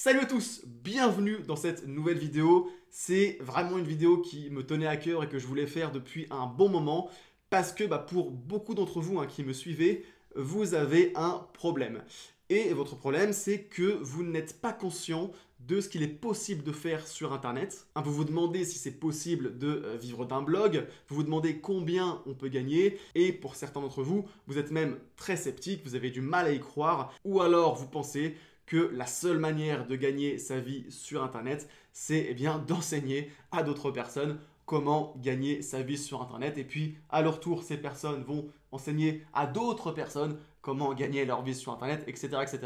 Salut à tous, bienvenue dans cette nouvelle vidéo. C'est vraiment une vidéo qui me tenait à cœur et que je voulais faire depuis un bon moment parce que bah, pour beaucoup d'entre vous hein, qui me suivez, vous avez un problème. Et votre problème, c'est que vous n'êtes pas conscient de ce qu'il est possible de faire sur Internet. Hein, vous vous demandez si c'est possible de euh, vivre d'un blog, vous vous demandez combien on peut gagner, et pour certains d'entre vous, vous êtes même très sceptique, vous avez du mal à y croire, ou alors vous pensez que la seule manière de gagner sa vie sur Internet, c'est eh bien d'enseigner à d'autres personnes comment gagner sa vie sur Internet. Et puis, à leur tour, ces personnes vont enseigner à d'autres personnes comment gagner leur vie sur Internet, etc., etc.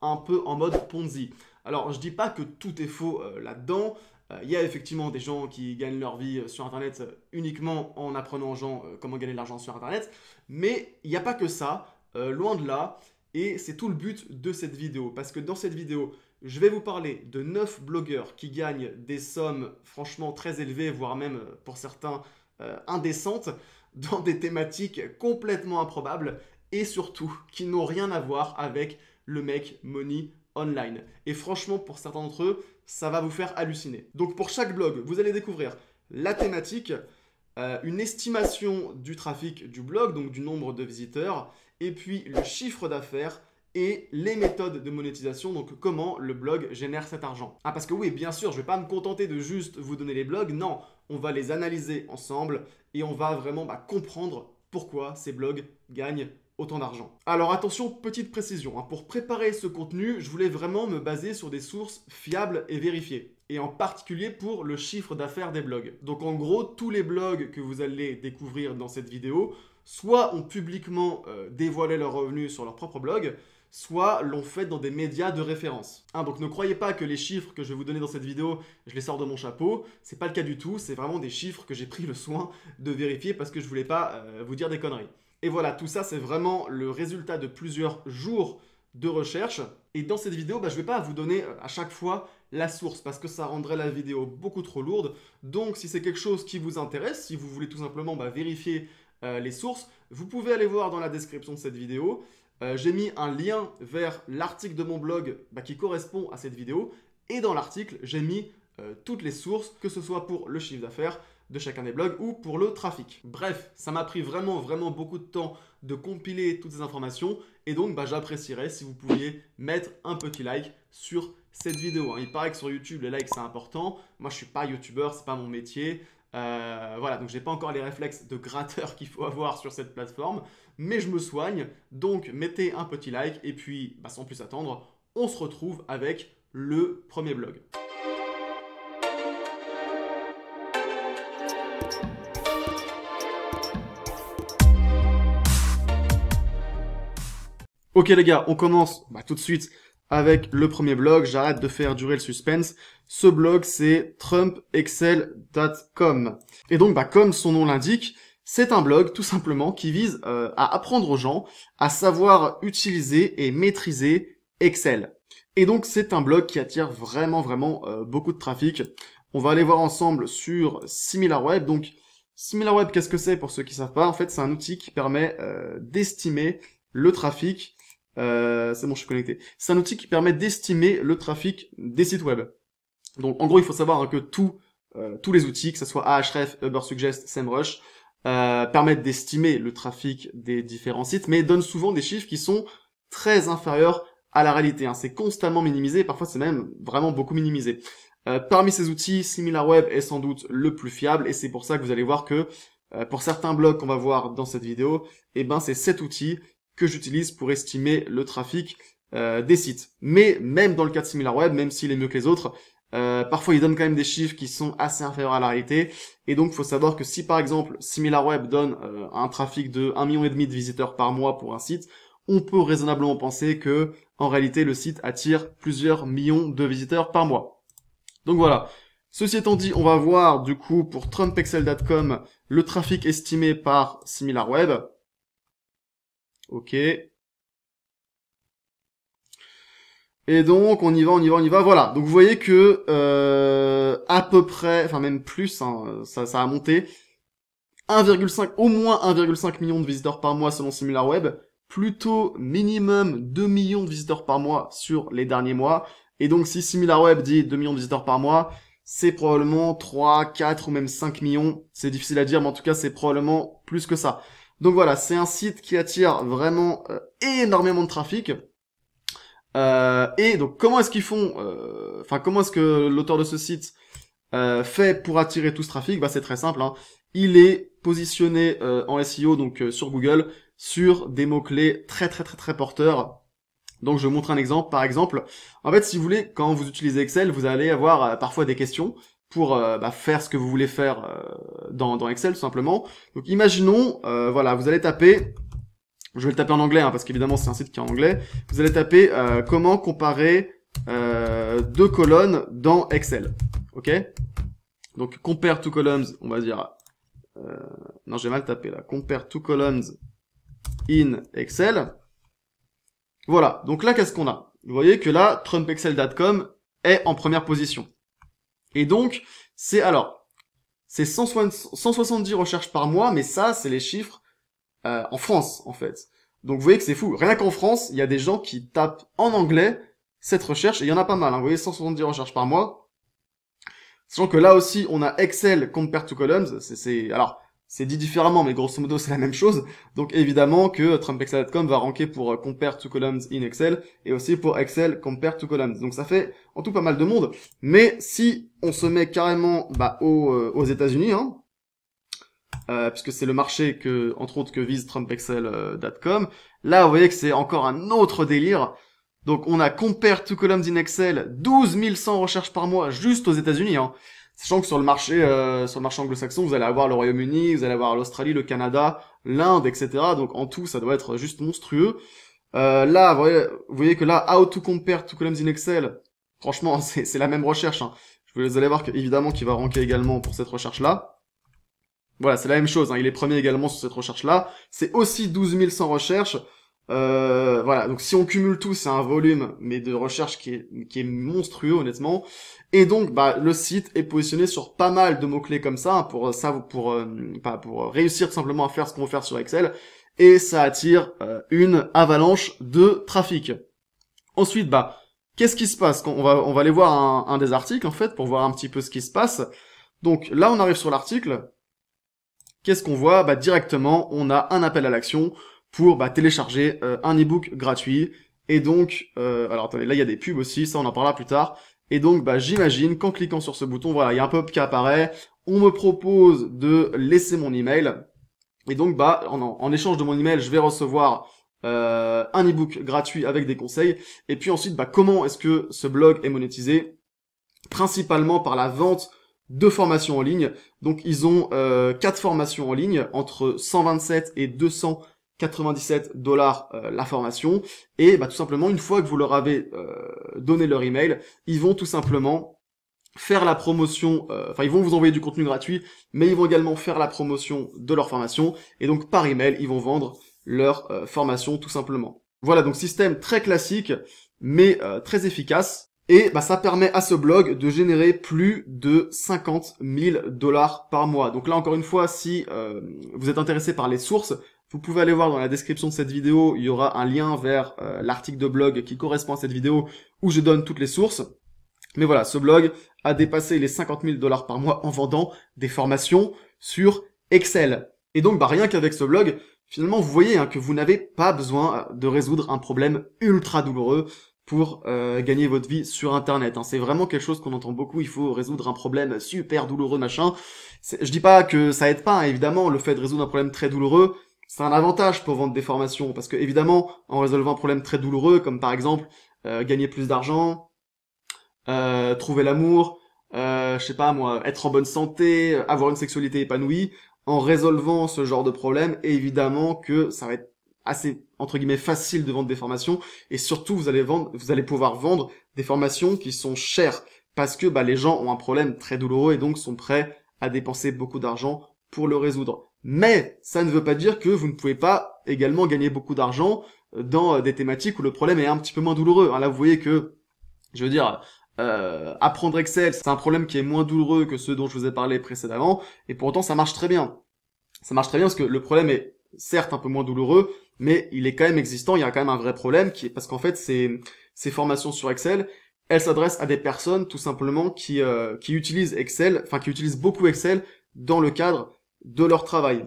Un peu en mode Ponzi. Alors, je ne dis pas que tout est faux euh, là-dedans. Euh, il y a effectivement des gens qui gagnent leur vie euh, sur Internet uniquement en apprenant aux gens comment gagner de l'argent sur Internet. Mais il n'y a pas que ça. loin de là, et c'est tout le but de cette vidéo, parce que dans cette vidéo, je vais vous parler de 9 blogueurs qui gagnent des sommes franchement très élevées, voire même euh, pour certains euh, indécentes, dans des thématiques complètement improbables, et surtout qui n'ont rien à voir avec le mec Money Online. Et franchement, pour certains d'entre eux, ça va vous faire halluciner. Donc pour chaque blog, vous allez découvrir la thématique, euh, une estimation du trafic du blog, donc du nombre de visiteurs, et puis le chiffre d'affaires et les méthodes de monétisation, donc comment le blog génère cet argent. Ah parce que oui, bien sûr, je ne vais pas me contenter de juste vous donner les blogs, non, on va les analyser ensemble et on va vraiment bah, comprendre pourquoi ces blogs gagnent autant d'argent. Alors attention, petite précision, hein. pour préparer ce contenu, je voulais vraiment me baser sur des sources fiables et vérifiées et en particulier pour le chiffre d'affaires des blogs. Donc en gros, tous les blogs que vous allez découvrir dans cette vidéo soit ont publiquement euh, dévoilé leurs revenus sur leur propre blog, soit l'ont fait dans des médias de référence. Hein, donc ne croyez pas que les chiffres que je vais vous donner dans cette vidéo, je les sors de mon chapeau, c'est pas le cas du tout, c'est vraiment des chiffres que j'ai pris le soin de vérifier parce que je voulais pas euh, vous dire des conneries. Et voilà, tout ça c'est vraiment le résultat de plusieurs jours de recherche. Et dans cette vidéo, bah, je ne vais pas vous donner euh, à chaque fois la source parce que ça rendrait la vidéo beaucoup trop lourde. Donc si c'est quelque chose qui vous intéresse, si vous voulez tout simplement bah, vérifier euh, les sources. Vous pouvez aller voir dans la description de cette vidéo. Euh, j'ai mis un lien vers l'article de mon blog bah, qui correspond à cette vidéo. Et dans l'article, j'ai mis euh, toutes les sources, que ce soit pour le chiffre d'affaires de chacun des blogs ou pour le trafic. Bref, ça m'a pris vraiment, vraiment beaucoup de temps de compiler toutes ces informations. Et donc, bah, j'apprécierais si vous pouviez mettre un petit like sur cette vidéo. Hein. Il paraît que sur YouTube, les likes, c'est important. Moi, je ne suis pas YouTuber, n'est pas mon métier. Euh, voilà, donc j'ai pas encore les réflexes de gratteur qu'il faut avoir sur cette plateforme, mais je me soigne, donc mettez un petit like et puis bah, sans plus attendre, on se retrouve avec le premier blog. Ok les gars, on commence bah, tout de suite avec le premier blog. J'arrête de faire durer le suspense. Ce blog, c'est trumpexcel.com. Et donc, bah, comme son nom l'indique, c'est un blog tout simplement qui vise euh, à apprendre aux gens à savoir utiliser et maîtriser Excel. Et donc c'est un blog qui attire vraiment vraiment euh, beaucoup de trafic. On va aller voir ensemble sur SimilarWeb. Donc SimilarWeb, qu'est-ce que c'est pour ceux qui ne savent pas En fait, c'est un outil qui permet euh, d'estimer le trafic euh, c'est bon, je suis connecté. C'est un outil qui permet d'estimer le trafic des sites web. Donc en gros, il faut savoir que euh, tous les outils, que ce soit Ahref, Ubersuggest, SEMrush, euh, permettent d'estimer le trafic des différents sites, mais donnent souvent des chiffres qui sont très inférieurs à la réalité. Hein. C'est constamment minimisé, parfois c'est même vraiment beaucoup minimisé. parmi ces outils, SimilarWeb est sans doute le plus fiable, et c'est pour ça que vous allez voir que pour certains blogs qu'on va voir dans cette vidéo, eh ben c'est cet outil que j'utilise pour estimer le trafic euh, des sites. Mais même dans le cas de SimilarWeb, même s'il est mieux que les autres, euh, parfois il donne quand même des chiffres qui sont assez inférieurs à la réalité. Et donc faut savoir que si par exemple SimilarWeb donne euh, un trafic de 1,5 million de visiteurs par mois pour un site, on peut raisonnablement penser que en réalité le site attire plusieurs millions de visiteurs par mois. Donc voilà. Ceci étant dit, on va voir du coup pour TrumpExcel.com le trafic estimé par SimilarWeb. Ok. Et donc on y va, on y va, on y va. Voilà. Donc vous voyez que euh, à peu près, enfin même plus, hein, ça, ça a monté. 1,5, au moins 1,5 million de visiteurs par mois selon SimilarWeb, plutôt minimum 2 millions de visiteurs par mois sur les derniers mois. Et donc si SimilarWeb dit 2 millions de visiteurs par mois, c'est probablement 3, 4 ou même 5 millions. C'est difficile à dire, mais en tout cas c'est probablement plus que ça. Donc voilà, c'est un site qui attire vraiment euh, énormément de trafic. Euh, et donc comment est-ce qu'ils font, euh, enfin comment est-ce que l'auteur de ce site fait pour attirer tout ce trafic Bah c'est très simple, hein. il est positionné en SEO donc sur Google sur des mots clés très très très très porteurs. Donc je vous montre un exemple. Par exemple, en fait, si vous voulez, quand vous utilisez Excel, vous allez avoir parfois des questions pour euh, bah, faire ce que vous voulez faire euh, dans, Excel tout simplement. Donc imaginons, euh, voilà, vous allez taper, je vais le taper en anglais hein, parce qu'évidemment c'est un site qui est en anglais, vous allez taper comment comparer deux colonnes dans Excel. Ok Donc compare to columns, on va dire, non j'ai mal tapé là, compare to columns in Excel. Voilà, donc là qu'est-ce qu'on a Vous voyez que là, trumpexcel.com est en première position. Et donc, c'est alors, c'est 170 recherches par mois, mais ça, c'est les chiffres euh, en France, en fait. Donc vous voyez que c'est fou. Rien qu'en France, il y a des gens qui tapent en anglais cette recherche, et il y en a pas mal, hein, vous voyez, 170 recherches par mois. Sachant que là aussi, on a Excel Compare to Columns, c'est... Alors, c'est dit différemment, mais grosso modo, c'est la même chose. Donc, évidemment que trumpexcel.com va ranker pour euh, compare to columns in Excel et aussi pour Excel compare to columns. Donc, ça fait en tout pas mal de monde. Mais si on se met carrément bah, euh, aux, États-Unis, hein, euh, puisque c'est le marché que, entre autres, que vise trumpexcel.com, là, vous voyez que c'est encore un autre délire. Donc, on a compare to columns in Excel, 12 100 recherches par mois juste aux États-Unis. Hein. Sachant que sur le marché, euh, sur le marché anglo-saxon, vous allez avoir le Royaume-Uni, vous allez avoir l'Australie, le Canada, l'Inde, etc. Donc en tout, ça doit être juste monstrueux. Euh, là, vous voyez, que là, how to compare two columns in Excel, franchement, c'est la même recherche. Hein. Vous allez voir que, évidemment qu'il va ranker également pour cette recherche-là. Voilà, c'est la même chose. Hein. Il est premier également sur cette recherche-là. C'est aussi 12 100 recherches. Euh, voilà, donc si on cumule tout, c'est un volume, mais de recherche qui est, qui est monstrueux honnêtement. Et donc, bah, le site est positionné sur pas mal de mots-clés comme ça, hein, pour euh, ça, pour, euh, pour réussir simplement à faire ce qu'on veut faire sur Excel, et ça attire une avalanche de trafic. Ensuite, bah, qu'est-ce qui se passe on va, on va aller voir un, un des articles, en fait, pour voir un petit peu ce qui se passe. Donc là, on arrive sur l'article. Qu'est-ce qu'on voit Bah directement, on a un appel à l'action pour bah, télécharger euh, un ebook gratuit. Et donc, euh, alors attendez, là il y a des pubs aussi, ça on en parlera plus tard. Et donc, bah, j'imagine qu'en cliquant sur ce bouton, voilà, il y a un pop qui apparaît. On me propose de laisser mon email. Et donc, bah, en, échange de mon email, je vais recevoir euh, un ebook gratuit avec des conseils. Et puis ensuite, bah, comment est-ce que ce blog est monétisé Principalement par la vente de formations en ligne. Donc, ils ont quatre formations en ligne entre 127 et 200 97 dollars euh, la formation. Et bah, tout simplement, une fois que vous leur avez euh, donné leur email, ils vont tout simplement faire la promotion, euh, enfin ils vont vous envoyer du contenu gratuit, mais ils vont également faire la promotion de leur formation. Et donc par email, ils vont vendre leur formation tout simplement. Voilà, donc système très classique, mais très efficace. Et bah, ça permet à ce blog de générer plus de 50 000 dollars par mois. Donc là encore une fois, si vous êtes intéressé par les sources, vous pouvez aller voir dans la description de cette vidéo, il y aura un lien vers euh, l'article de blog qui correspond à cette vidéo où je donne toutes les sources. Mais voilà, ce blog a dépassé les 50 000 dollars par mois en vendant des formations sur Excel. Et donc, bah, rien qu'avec ce blog, finalement, vous voyez hein, que vous n'avez pas besoin euh, de résoudre un problème ultra douloureux pour euh, gagner votre vie sur Internet. Hein. C'est vraiment quelque chose qu'on entend beaucoup. Il faut résoudre un problème super douloureux, machin. Je dis pas que ça aide pas, hein, évidemment. Le fait de résoudre un problème très douloureux, c'est un avantage pour vendre des formations parce que évidemment, en résolvant un problème très douloureux comme par exemple euh, gagner plus d'argent, euh, trouver l'amour, euh, je sais pas moi, être en bonne santé, avoir une sexualité épanouie, en résolvant ce genre de problème, évidemment que ça va être assez entre guillemets facile de vendre des formations et surtout vous allez vendre vous allez pouvoir vendre des formations qui sont chères parce que bah, les gens ont un problème très douloureux et donc sont prêts à dépenser beaucoup d'argent pour le résoudre. Mais ça ne veut pas dire que vous ne pouvez pas également gagner beaucoup d'argent euh, dans euh, des thématiques où le problème est un petit peu moins douloureux. Hein, là, vous voyez que, je veux dire, euh, apprendre Excel, c'est un problème qui est moins douloureux que ceux dont je vous ai parlé précédemment, et pourtant ça marche très bien. Ça marche très bien parce que le problème est certes un peu moins douloureux, mais il est quand même existant, il y a quand même un vrai problème, qui est, parce qu'en fait, ces, formations sur Excel, elles s'adressent à des personnes tout simplement qui, qui utilisent Excel, enfin qui utilisent beaucoup Excel dans le cadre de leur travail.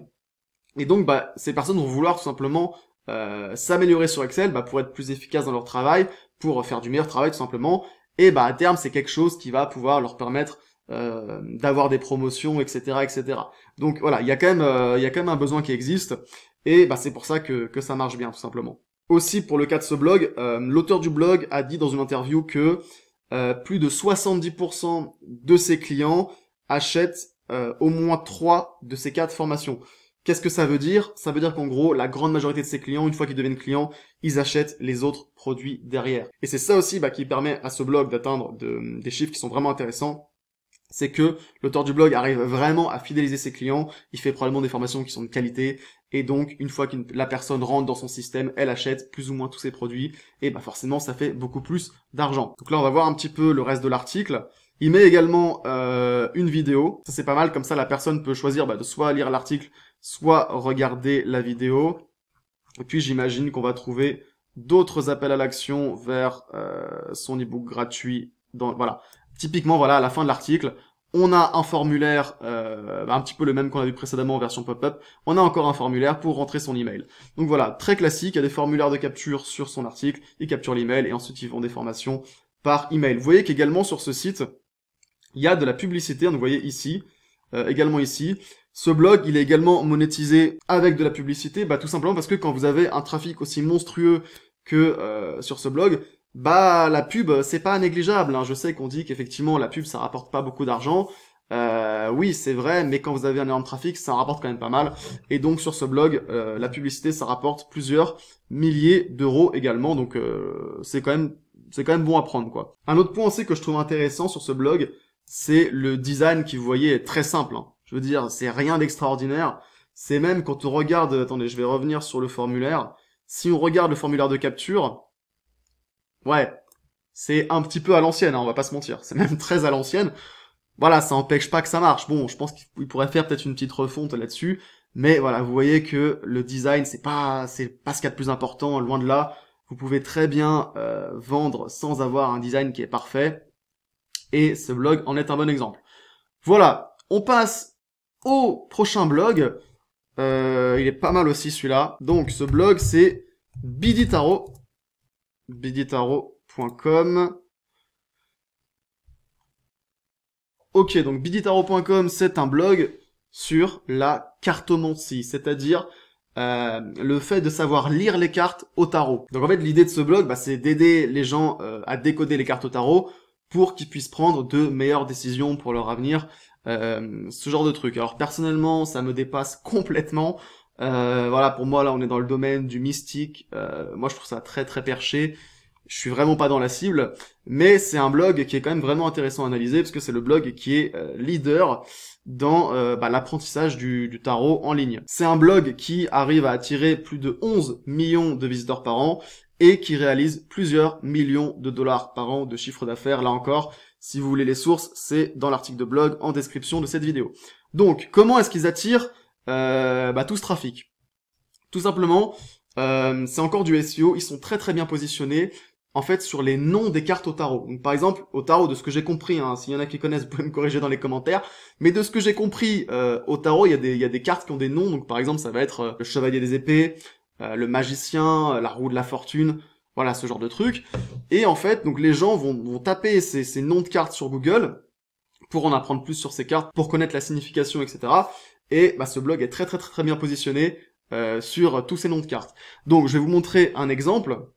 Et donc, bah, ces personnes vont vouloir tout simplement euh, s'améliorer sur Excel bah, pour être plus efficaces dans leur travail, pour euh, faire du meilleur travail tout simplement. Et bah, à terme, c'est quelque chose qui va pouvoir leur permettre euh, d'avoir des promotions, etc., etc. Donc voilà, il y a quand même, il y a quand même un besoin qui existe, et bah, c'est pour ça que, que ça marche bien tout simplement. Aussi pour le cas de ce blog, l'auteur du blog a dit dans une interview que plus de 70% de ses clients achètent euh, au moins trois de ces quatre formations. Qu'est-ce que ça veut dire Ça veut dire qu'en gros, la grande majorité de ses clients, une fois qu'ils deviennent clients, ils achètent les autres produits derrière. Et c'est ça aussi bah, qui permet à ce blog d'atteindre des chiffres qui sont vraiment intéressants. C'est que l'auteur du blog arrive vraiment à fidéliser ses clients. Il fait probablement des formations qui sont de qualité. Et donc, une fois que la personne rentre dans son système, elle achète plus ou moins tous ses produits. Et bah forcément, ça fait beaucoup plus d'argent. Donc là, on va voir un petit peu le reste de l'article. Il met également euh, une vidéo. Ça c'est pas mal, comme ça la personne peut choisir bah, de soit lire l'article, soit regarder la vidéo. Et puis j'imagine qu'on va trouver d'autres appels à l'action vers euh, son ebook gratuit. Dans, voilà. Typiquement, voilà, à la fin de l'article, on a un formulaire, euh, bah, un petit peu le même qu'on a vu précédemment en version pop-up, on a encore un formulaire pour rentrer son email. Donc voilà, très classique, il y a des formulaires de capture sur son article, il capture l'email et ensuite ils font des formations par email. Vous voyez qu'également sur ce site, il y a de la publicité, vous voyez ici, euh, également ici. Ce blog, il est également monétisé avec de la publicité, bah tout simplement parce que quand vous avez un trafic aussi monstrueux que euh, sur ce blog, bah la pub, c'est pas négligeable. Hein. Je sais qu'on dit qu'effectivement la pub, ça rapporte pas beaucoup d'argent. Euh, oui, c'est vrai, mais quand vous avez un énorme trafic, ça rapporte quand même pas mal. Et donc sur ce blog, la publicité, ça rapporte plusieurs milliers d'euros également. Donc c'est quand même c'est quand même bon à prendre quoi. Un autre point aussi que je trouve intéressant sur ce blog, c'est le design qui vous voyez est très simple. Hein. Je veux dire, c'est rien d'extraordinaire. C'est même quand on regarde, attendez, je vais revenir sur le formulaire. Si on regarde le formulaire de capture, ouais, c'est un petit peu à l'ancienne, hein, on va pas se mentir. C'est même très à l'ancienne. Voilà, ça empêche pas que ça marche. Bon, je pense qu'il pourrait faire peut-être une petite refonte là-dessus, mais voilà, vous voyez que le design c'est pas c'est pas ce qu'il y a de plus important, loin de là. Vous pouvez très bien euh, vendre sans avoir un design qui est parfait et ce blog en est un bon exemple. Voilà, on passe au prochain blog. Euh, il est pas mal aussi celui-là. Donc ce blog c'est Biditaro. Biditaro.com. Ok, donc biditaro.com c'est un blog sur la cartomancie, c'est-à-dire euh, le fait de savoir lire les cartes au tarot. Donc en fait l'idée de ce blog bah, c'est d'aider les gens euh, à décoder les cartes au tarot pour qu'ils puissent prendre de meilleures décisions pour leur avenir, euh, ce genre de truc. Alors personnellement, ça me dépasse complètement. Euh, voilà, pour moi là, on est dans le domaine du mystique. Euh, moi, je trouve ça très très perché. Je suis vraiment pas dans la cible, mais c'est un blog qui est quand même vraiment intéressant à analyser parce que c'est le blog qui est leader dans bah, l'apprentissage du, du, tarot en ligne. C'est un blog qui arrive à attirer plus de 11 millions de visiteurs par an et qui réalise plusieurs millions de dollars par an de chiffre d'affaires. Là encore, si vous voulez les sources, c'est dans l'article de blog en description de cette vidéo. Donc, comment est-ce qu'ils attirent euh, bah, tout ce trafic Tout simplement, euh, c'est encore du SEO, ils sont très très bien positionnés en fait sur les noms des cartes au tarot. Donc, par exemple, au tarot, de ce que j'ai compris, hein, s'il y en a qui connaissent, vous pouvez me corriger dans les commentaires, mais de ce que j'ai compris, euh, au tarot, il y, des, il y, a des cartes qui ont des noms, donc par exemple, ça va être euh, le chevalier des épées, euh, le magicien, euh, la roue de la fortune, voilà ce genre de truc. Et en fait, donc les gens vont, taper ces, noms de cartes sur Google pour en apprendre plus sur ces cartes, pour connaître la signification, etc. Et bah, ce blog est très très très bien positionné euh, sur tous ces noms de cartes. Donc je vais vous montrer un exemple.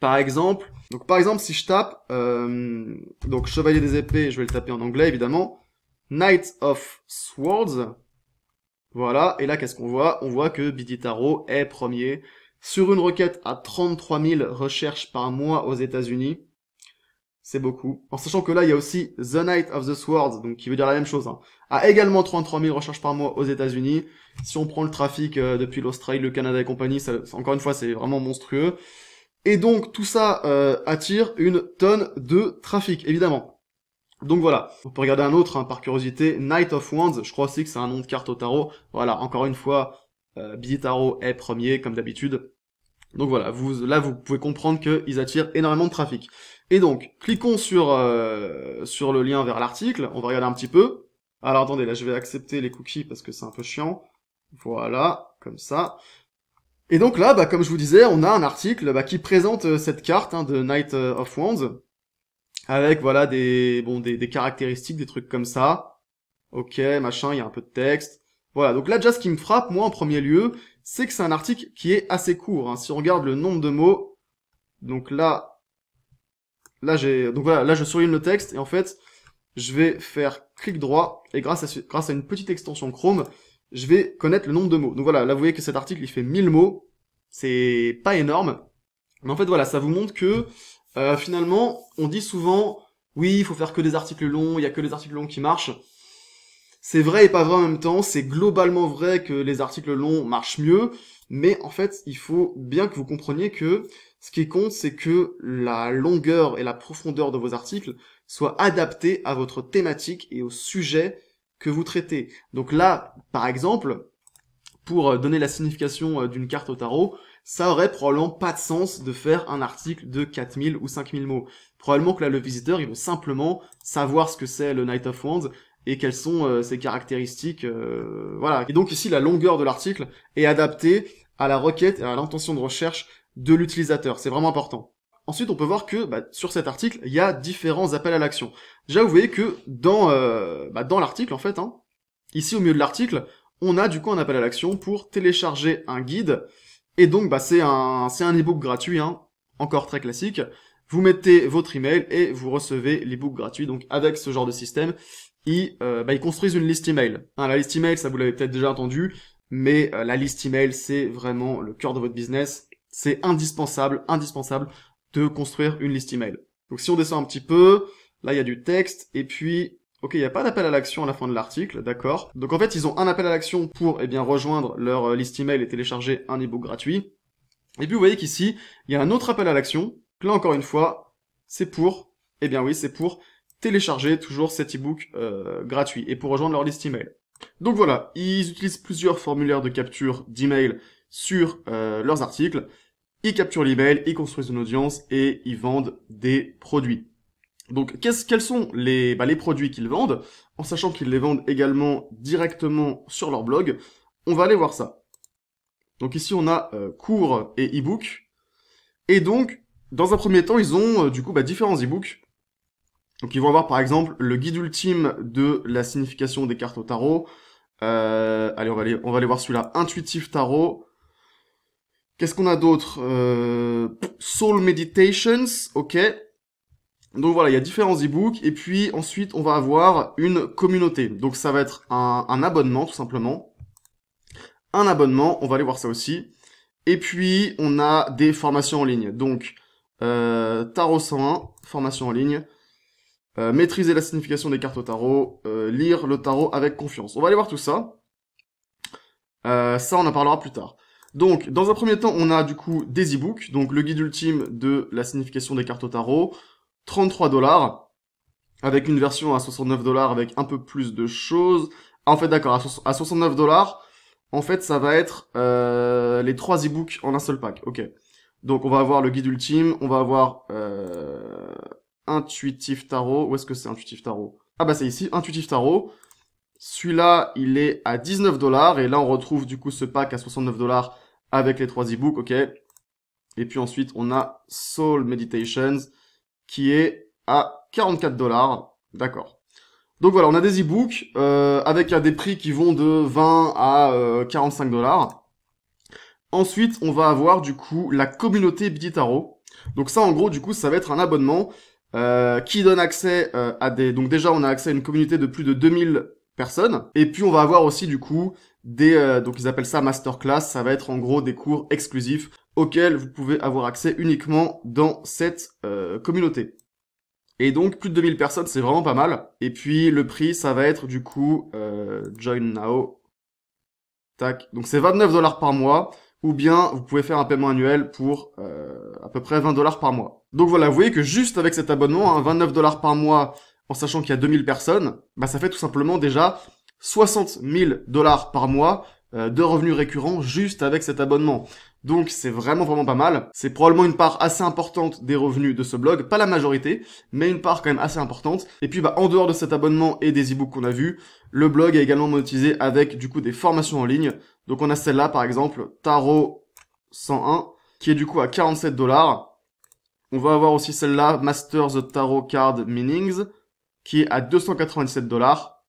Par exemple, donc par exemple si je tape donc Chevalier des épées, je vais le taper en anglais évidemment, Knight of Swords, voilà, et là qu'est-ce qu'on voit On voit que Biditaro est premier sur une requête à 33 000 recherches par mois aux États-Unis. C'est beaucoup. En sachant que là, il y a aussi The Knight of the Swords, donc qui veut dire la même chose, hein, a également 33 000 recherches par mois aux États-Unis. Si on prend le trafic euh, depuis l'Australie, le Canada et compagnie, encore une fois, c'est vraiment monstrueux. Et donc tout ça euh, attire une tonne de trafic, évidemment. Donc voilà, on peut regarder un autre hein, par curiosité, Knight of Wands, je crois aussi que c'est un nom de carte au tarot. Voilà, encore une fois, euh, Billy Tarot est premier comme d'habitude. Donc voilà, vous, là vous pouvez comprendre qu'ils attirent énormément de trafic. Et donc, cliquons sur, euh, sur le lien vers l'article, on va regarder un petit peu. Alors attendez, là je vais accepter les cookies parce que c'est un peu chiant. Voilà, comme ça. Et donc là, bah, comme je vous disais, on a un article bah, qui présente euh, cette carte hein, de Knight euh, of Wands avec voilà des bon des, des caractéristiques, des trucs comme ça. Ok, machin, il y a un peu de texte. Voilà, donc là déjà ce qui me frappe, moi en premier lieu, c'est que c'est un article qui est assez court. Hein. Si on regarde le nombre de mots, donc là, là j'ai, donc voilà, là je souligne le texte et en fait, je vais faire clic droit et grâce à grâce à une petite extension Chrome, je vais connaître le nombre de mots. Donc voilà, là vous voyez que cet article il fait 1000 mots, c'est pas énorme, mais en fait voilà, ça vous montre que euh, finalement, on dit souvent, oui, il faut faire que des articles longs, il y a que des articles longs qui marchent. C'est vrai et pas vrai en même temps, c'est globalement vrai que les articles longs marchent mieux, mais en fait, il faut bien que vous compreniez que ce qui compte, c'est que la longueur et la profondeur de vos articles soient adaptés à votre thématique et au sujet que vous traitez. Donc là, par exemple, pour euh, donner la signification euh, d'une carte au tarot, ça aurait probablement pas de sens de faire un article de 4000 ou 5000 mots. Probablement que là, le visiteur, il veut simplement savoir ce que c'est le Night of Wands et quelles sont euh, ses caractéristiques, euh, voilà. Et donc ici, la longueur de l'article est adaptée à la requête et à l'intention de recherche de l'utilisateur. C'est vraiment important. Ensuite, on peut voir que bah, sur cet article, il y a différents appels à l'action. Déjà, vous voyez que dans, euh, bah, dans l'article, en fait, hein, ici au milieu de l'article, on a du coup un appel à l'action pour télécharger un guide et donc, bah, c'est un, c'est un ebook gratuit, hein, encore très classique. Vous mettez votre email et vous recevez l'ebook gratuit. Donc, avec ce genre de système, ils, euh, bah, ils construisent une liste email. Hein, la liste email, ça vous l'avez peut-être déjà entendu, mais euh, la liste email, c'est vraiment le cœur de votre business. C'est indispensable, indispensable de construire une liste email. Donc, si on descend un petit peu, là, il y a du texte et puis Ok, il n'y a pas d'appel à l'action à la fin de l'article, d'accord. Donc en fait, ils ont un appel à l'action pour eh bien, rejoindre leur euh, liste email et télécharger un ebook gratuit. Et puis vous voyez qu'ici, il y a un autre appel à l'action. Là encore une fois, c'est pour, eh bien oui, c'est pour télécharger toujours cet ebook euh, gratuit et pour rejoindre leur liste email. Donc voilà, ils utilisent plusieurs formulaires de capture d'email sur euh, leurs articles. Ils capturent l'email, ils construisent une audience et ils vendent des produits. Donc, quels sont les, bah, les produits qu'ils vendent, en sachant qu'ils les vendent également directement sur leur blog. On va aller voir ça. Donc ici, on a euh, cours et e-book. Et donc, dans un premier temps, ils ont euh, du coup bah, différents e-books. Donc ils vont avoir par exemple le guide ultime de la signification des cartes au tarot. Euh, allez, on va aller, on va aller voir celui-là, Intuitif Tarot. Qu'est-ce qu'on a d'autre Soul Meditations, ok. Donc voilà, il y a différents ebooks et puis ensuite on va avoir une communauté. Donc ça va être un, abonnement tout simplement. Un abonnement, on va aller voir ça aussi. Et puis on a des formations en ligne. Donc euh, Tarot 101, formation en ligne. Euh, maîtriser la signification des cartes au tarot, euh, lire le tarot avec confiance. On va aller voir tout ça. ça, on en parlera plus tard. Donc, dans un premier temps, on a du coup des ebooks. donc le guide ultime de la signification des cartes au tarot, 33 dollars avec une version à 69 dollars avec un peu plus de choses. en fait, d'accord, à, 69 dollars, en fait, ça va être euh, les trois ebooks en un seul pack. Ok. Donc, on va avoir le guide ultime, on va avoir euh, Intuitif Tarot. Où est-ce que c'est Intuitif Tarot Ah bah c'est ici, Intuitif Tarot. Celui-là, il est à 19 dollars et là, on retrouve du coup ce pack à 69 dollars avec les trois ebooks. Ok. Et puis ensuite, on a Soul Meditations qui est à 44 dollars. D'accord. Donc voilà, on a des e-books euh, avec des prix qui vont de 20 à 45 euh, dollars. Ensuite, on va avoir du coup la communauté Biditaro. Donc ça, en gros, du coup, ça va être un abonnement euh, qui donne accès à des... Donc déjà, on a accès à une communauté de plus de 2000 personnes. Et puis, on va avoir aussi du coup des... donc ils appellent ça masterclass. Ça va être en gros des cours exclusifs auxquels vous pouvez avoir accès uniquement dans cette euh, communauté. Et donc plus de 2000 personnes, c'est vraiment pas mal. Et puis le prix, ça va être du coup euh, join now. Tac. Donc c'est 29 dollars par mois. Ou bien vous pouvez faire un paiement annuel pour euh, à peu près 20 dollars par mois. Donc voilà, vous voyez que juste avec cet abonnement, 29 hein, dollars par mois, en sachant qu'il y a 2000 personnes, bah ça fait tout simplement déjà 60 000 dollars par mois de revenus récurrents juste avec cet abonnement. Donc c'est vraiment vraiment pas mal. C'est probablement une part assez importante des revenus de ce blog, pas la majorité, mais une part quand même assez importante. Et puis bah, en dehors de cet abonnement et des ebooks qu'on a vus, le blog est également monétisé avec du coup des formations en ligne. Donc on a celle-là par exemple, Tarot 101, qui est du coup à 47 dollars. On va avoir aussi celle-là, Master the Tarot Card Meanings, qui est à 297 dollars.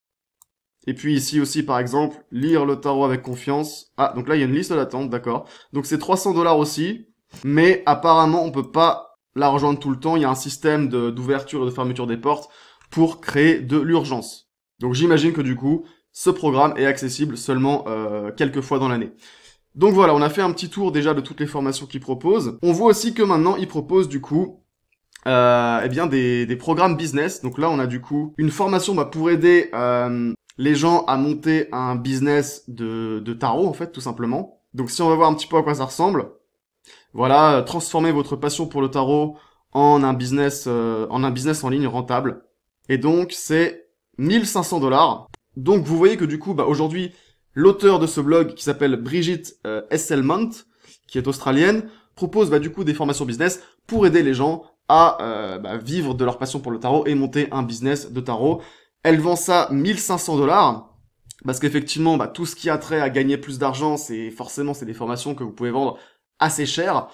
Et puis ici aussi, par exemple, lire le tarot avec confiance. Ah, donc là, il y a une liste d'attente, d'accord. Donc c'est 300 dollars aussi, mais apparemment, on peut pas la rejoindre tout le temps. Il y a un système d'ouverture et de fermeture des portes pour créer de l'urgence. Donc j'imagine que du coup, ce programme est accessible seulement euh, quelques fois dans l'année. Donc voilà, on a fait un petit tour déjà de toutes les formations qu'ils proposent. On voit aussi que maintenant, il propose du coup euh, eh bien des, des, programmes business. Donc là, on a du coup une formation bah, pour aider euh, les gens à monter un business de, tarot, en fait, tout simplement. Donc si on va voir un petit peu à quoi ça ressemble, voilà, transformer votre passion pour le tarot en un business, euh, en un business en ligne rentable. Et donc c'est 1500 dollars. Donc vous voyez que du coup, bah, aujourd'hui, l'auteur de ce blog qui s'appelle Brigitte euh, Esselmont, qui est australienne, propose bah, du coup des formations business pour aider les gens à euh, bah, vivre de leur passion pour le tarot et monter un business de tarot. Elle vend ça 1500 dollars. Parce qu'effectivement, bah, tout ce qui a trait à gagner plus d'argent, c'est forcément c'est des formations que vous pouvez vendre assez cher.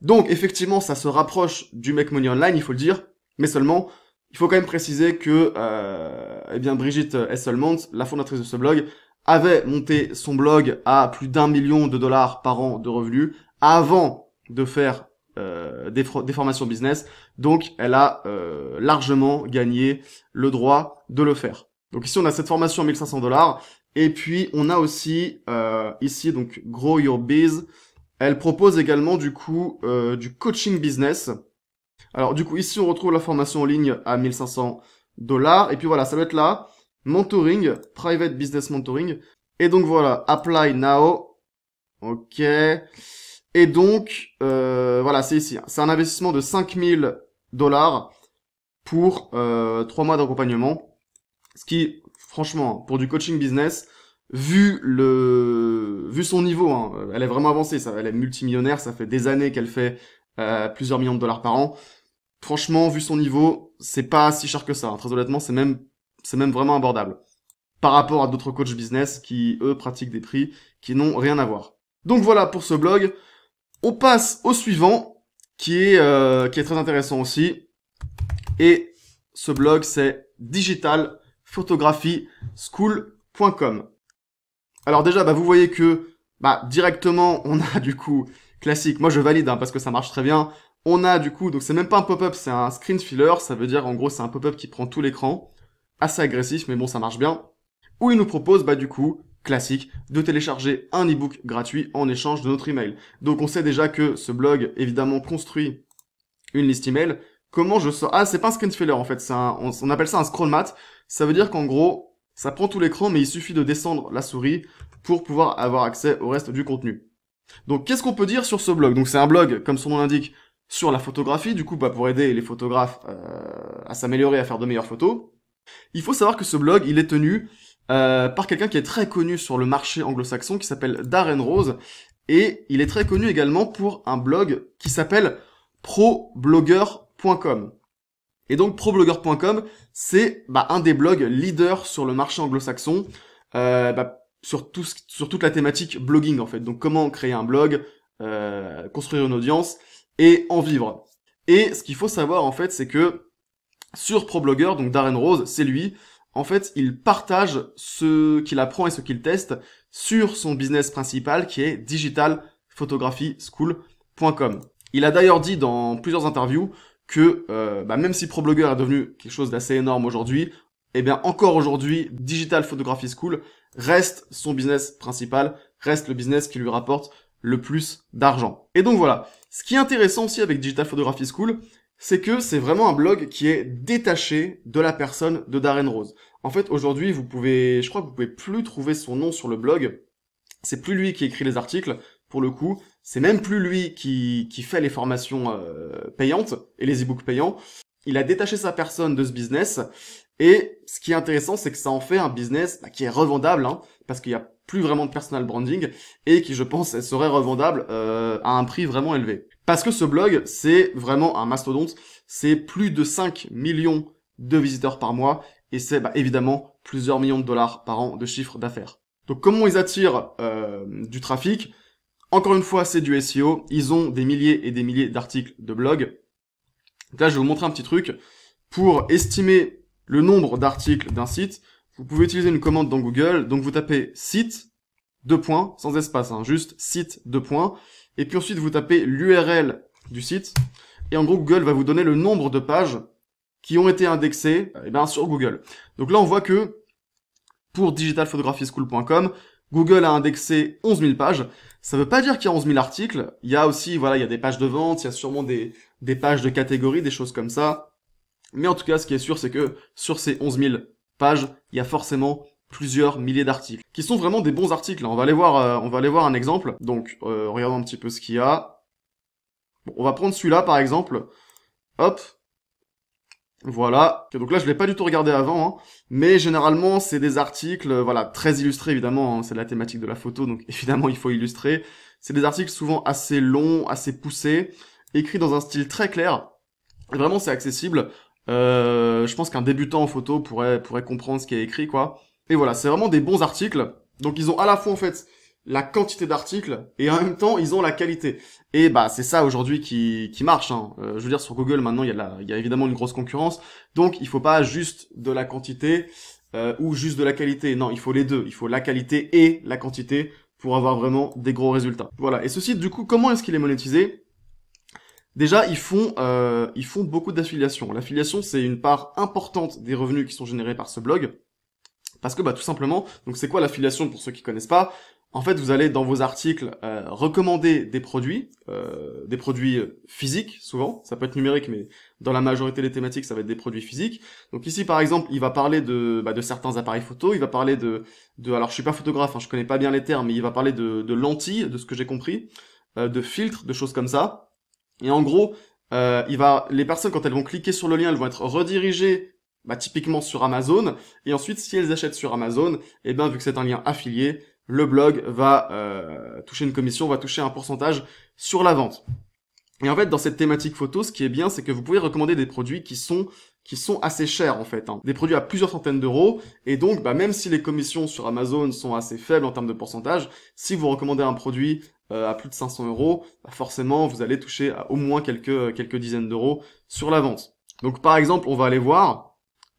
Donc effectivement, ça se rapproche du Make Money Online, il faut le dire, mais seulement, il faut quand même préciser que euh, eh bien Brigitte Esselmont, la fondatrice de ce blog, avait monté son blog à plus d'un million de dollars par an de revenus avant de faire euh, des, des, formations business. Donc, elle a euh, largement gagné le droit de le faire. Donc ici, on a cette formation à 1500 dollars. Et puis, on a aussi euh, ici, donc, Grow Your Biz. Elle propose également, du coup, du coaching business. Alors, du coup, ici, on retrouve la formation en ligne à 1500 dollars. Et puis, voilà, ça va être là. Mentoring, Private Business Mentoring. Et donc, voilà, Apply Now. OK. Et donc, euh, voilà, c'est ici. Hein. C'est un investissement de 5000 dollars pour euh, 3 mois d'accompagnement. Ce qui, franchement, pour du coaching business, vu le vu son niveau, hein, elle est vraiment avancée, ça, elle est multimillionnaire, ça fait des années qu'elle fait euh, plusieurs millions de dollars par an. Franchement, vu son niveau, c'est pas si cher que ça. Hein. Très honnêtement, c'est même c'est même vraiment abordable par rapport à d'autres coachs business qui eux pratiquent des prix qui n'ont rien à voir. Donc voilà pour ce blog. On passe au suivant, qui est, euh, qui est très intéressant aussi. Et ce blog, c'est digitalphotographieschool.com. Alors déjà, bah, vous voyez que bah, directement, on a du coup classique. Moi, je valide hein, parce que ça marche très bien. On a du coup, donc c'est même pas un pop-up, c'est un screen filler. Ça veut dire en gros, c'est un pop-up qui prend tout l'écran. Assez agressif, mais bon, ça marche bien. Où il nous propose bah du coup classique de télécharger un ebook gratuit en échange de notre email. Donc on sait déjà que ce blog évidemment construit une liste email. Comment je sors Ah, c'est pas un screen en fait, c'est on, appelle ça un scroll mat. Ça veut dire qu'en gros, ça prend tout l'écran mais il suffit de descendre la souris pour pouvoir avoir accès au reste du contenu. Donc qu'est-ce qu'on peut dire sur ce blog Donc c'est un blog comme son nom l'indique sur la photographie, du coup bah, pour aider les photographes euh, à s'améliorer, à faire de meilleures photos. Il faut savoir que ce blog, il est tenu euh, par quelqu'un qui est très connu sur le marché anglo-saxon, qui s'appelle Darren Rose, et il est très connu également pour un blog qui s'appelle problogger.com. Et donc problogger.com, c'est bah, un des blogs leaders sur le marché anglo-saxon, euh, bah, sur, toute la thématique blogging en fait. Donc comment créer un blog, euh, construire une audience et en vivre. Et ce qu'il faut savoir en fait, c'est que sur ProBlogger, donc Darren Rose, c'est lui, en fait, il partage ce qu'il apprend et ce qu'il teste sur son business principal qui est digitalphotographyschool.com. Il a d'ailleurs dit dans plusieurs interviews que euh, bah, même si ProBlogger est devenu quelque chose d'assez énorme aujourd'hui, eh bien encore aujourd'hui, Digital School reste son business principal, reste le business qui lui rapporte le plus d'argent. Et donc voilà, ce qui est intéressant aussi avec Digital School, c'est que c'est vraiment un blog qui est détaché de la personne de Darren Rose. En fait, aujourd'hui, vous pouvez, je crois que vous pouvez plus trouver son nom sur le blog. C'est plus lui qui écrit les articles, pour le coup. C'est même plus lui qui, fait les formations euh, payantes et les e-books payants. Il a détaché sa personne de ce business. Et ce qui est intéressant, c'est que ça en fait un business bah, qui est revendable, hein, parce qu'il n'y a plus vraiment de personal branding, et qui, je pense, serait revendable euh, à un prix vraiment élevé. Parce que ce blog, c'est vraiment un mastodonte. C'est plus de 5 millions de visiteurs par mois et c'est bah, évidemment plusieurs millions de dollars par an de chiffre d'affaires. Donc comment ils attirent euh, du trafic Encore une fois, c'est du SEO. Ils ont des milliers et des milliers d'articles de blog. là, je vais vous montrer un petit truc. Pour estimer le nombre d'articles d'un site, vous pouvez utiliser une commande dans Google. Donc vous tapez site, deux points, sans espace, hein, juste site, deux points et puis ensuite vous tapez l'URL du site, et en gros Google va vous donner le nombre de pages qui ont été indexées et eh bien sur Google. Donc là on voit que pour digitalphotographieschool.com, Google a indexé 11 000 pages. Ça ne veut pas dire qu'il y a 11 000 articles. Il y a aussi, voilà, il y a des pages de vente, il y a sûrement des, des pages de catégories, des choses comme ça. Mais en tout cas, ce qui est sûr, c'est que sur ces 11 000 pages, il y a forcément plusieurs milliers d'articles, qui sont vraiment des bons articles. Hein. On va aller voir, euh, on va aller voir un exemple. Donc, euh, regardons un petit peu ce qu'il y a. on va prendre celui-là, par exemple. Hop, voilà. Donc là, je l'ai pas du tout regardé avant, hein. mais généralement, c'est des articles, euh, voilà, très illustrés évidemment. Hein. C'est la thématique de la photo, donc évidemment, il faut illustrer. C'est des articles souvent assez longs, assez poussés, écrits dans un style très clair. vraiment, c'est accessible. je pense qu'un débutant en photo pourrait pourrait comprendre ce qui est écrit, quoi. Et voilà, c'est vraiment des bons articles. Donc ils ont à la fois en fait la quantité d'articles et en même temps ils ont la qualité. Et bah c'est ça aujourd'hui qui, qui marche. Hein. Euh, je veux dire sur Google maintenant il y, a la, il y a évidemment une grosse concurrence. Donc il faut pas juste de la quantité euh, ou juste de la qualité. Non, il faut les deux. Il faut la qualité et la quantité pour avoir vraiment des gros résultats. Voilà. Et ce site du coup comment est-ce qu'il est monétisé Déjà, ils font, euh, ils font beaucoup d'affiliation. L'affiliation, c'est une part importante des revenus qui sont générés par ce blog. Parce que bah tout simplement, donc c'est quoi l'affiliation pour ceux qui connaissent pas En fait, vous allez dans vos articles euh, recommander des produits, euh, des produits euh, physiques souvent, ça peut être numérique, mais dans la majorité des thématiques, ça va être des produits physiques. Donc ici, par exemple, il va parler de, bah, de certains appareils photo, il va parler de, de alors je suis pas photographe, hein, je connais pas bien les termes, mais il va parler de, de lentilles, de ce que j'ai compris, de filtres, de choses comme ça. Et en gros, il va, les personnes quand elles vont cliquer sur le lien, elles vont être redirigées bah, typiquement sur Amazon. Et ensuite, si elles achètent sur Amazon, et eh ben, vu que c'est un lien affilié, le blog va euh, toucher une commission, va toucher un pourcentage sur la vente. Et en fait, dans cette thématique photo, ce qui est bien, c'est que vous pouvez recommander des produits qui sont qui sont assez chers en fait, hein. des produits à plusieurs centaines d'euros. Et donc, bah, même si les commissions sur Amazon sont assez faibles en termes de pourcentage, si vous recommandez un produit euh, à plus de 500 euros, bah, forcément, vous allez toucher au moins quelques quelques dizaines d'euros sur la vente. Donc, par exemple, on va aller voir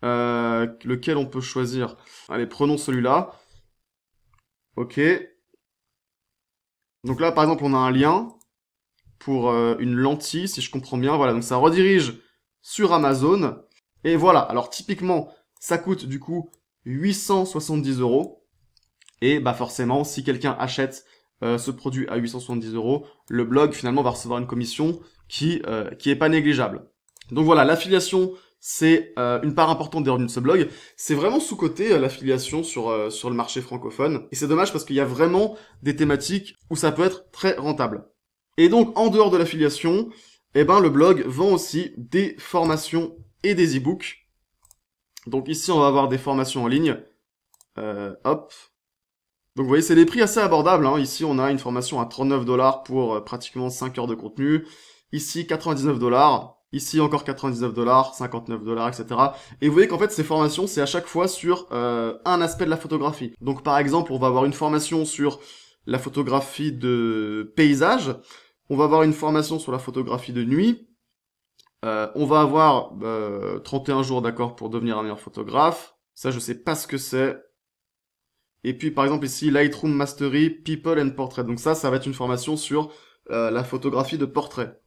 euh, lequel on peut choisir Allez, prenons celui-là. Ok. Donc là, par exemple, on a un lien pour euh, une lentille, si je comprends bien. Voilà, donc ça redirige sur Amazon. Et voilà, alors typiquement, ça coûte du coup 870 euros. Et bah forcément, si quelqu'un achète euh, ce produit à 870 euros, le blog finalement va recevoir une commission qui n'est qui est pas négligeable. Donc voilà, l'affiliation c'est euh, une part importante des revenus de ce blog. C'est vraiment sous-côté euh, l'affiliation sur euh, sur le marché francophone et c'est dommage parce qu'il y a vraiment des thématiques où ça peut être très rentable. Et donc en dehors de l'affiliation, eh ben le blog vend aussi des formations et des ebooks. Donc ici on va avoir des formations en ligne. Euh, hop. Donc vous voyez, c'est des prix assez abordables. Hein. Ici, on a une formation à 39 dollars pour pratiquement 5 heures de contenu. Ici, 99 dollars Ici encore 99 dollars, 59 dollars, etc. Et vous voyez qu'en fait ces formations c'est à chaque fois sur euh, un aspect de la photographie. Donc par exemple on va avoir une formation sur la photographie de paysage, on va avoir une formation sur la photographie de nuit, euh, on va avoir 31 euh, jours d'accord pour devenir un meilleur photographe, ça je sais pas ce que c'est. Et puis par exemple ici Lightroom Mastery, People and Portrait. Donc ça ça va être une formation sur la photographie de portrait.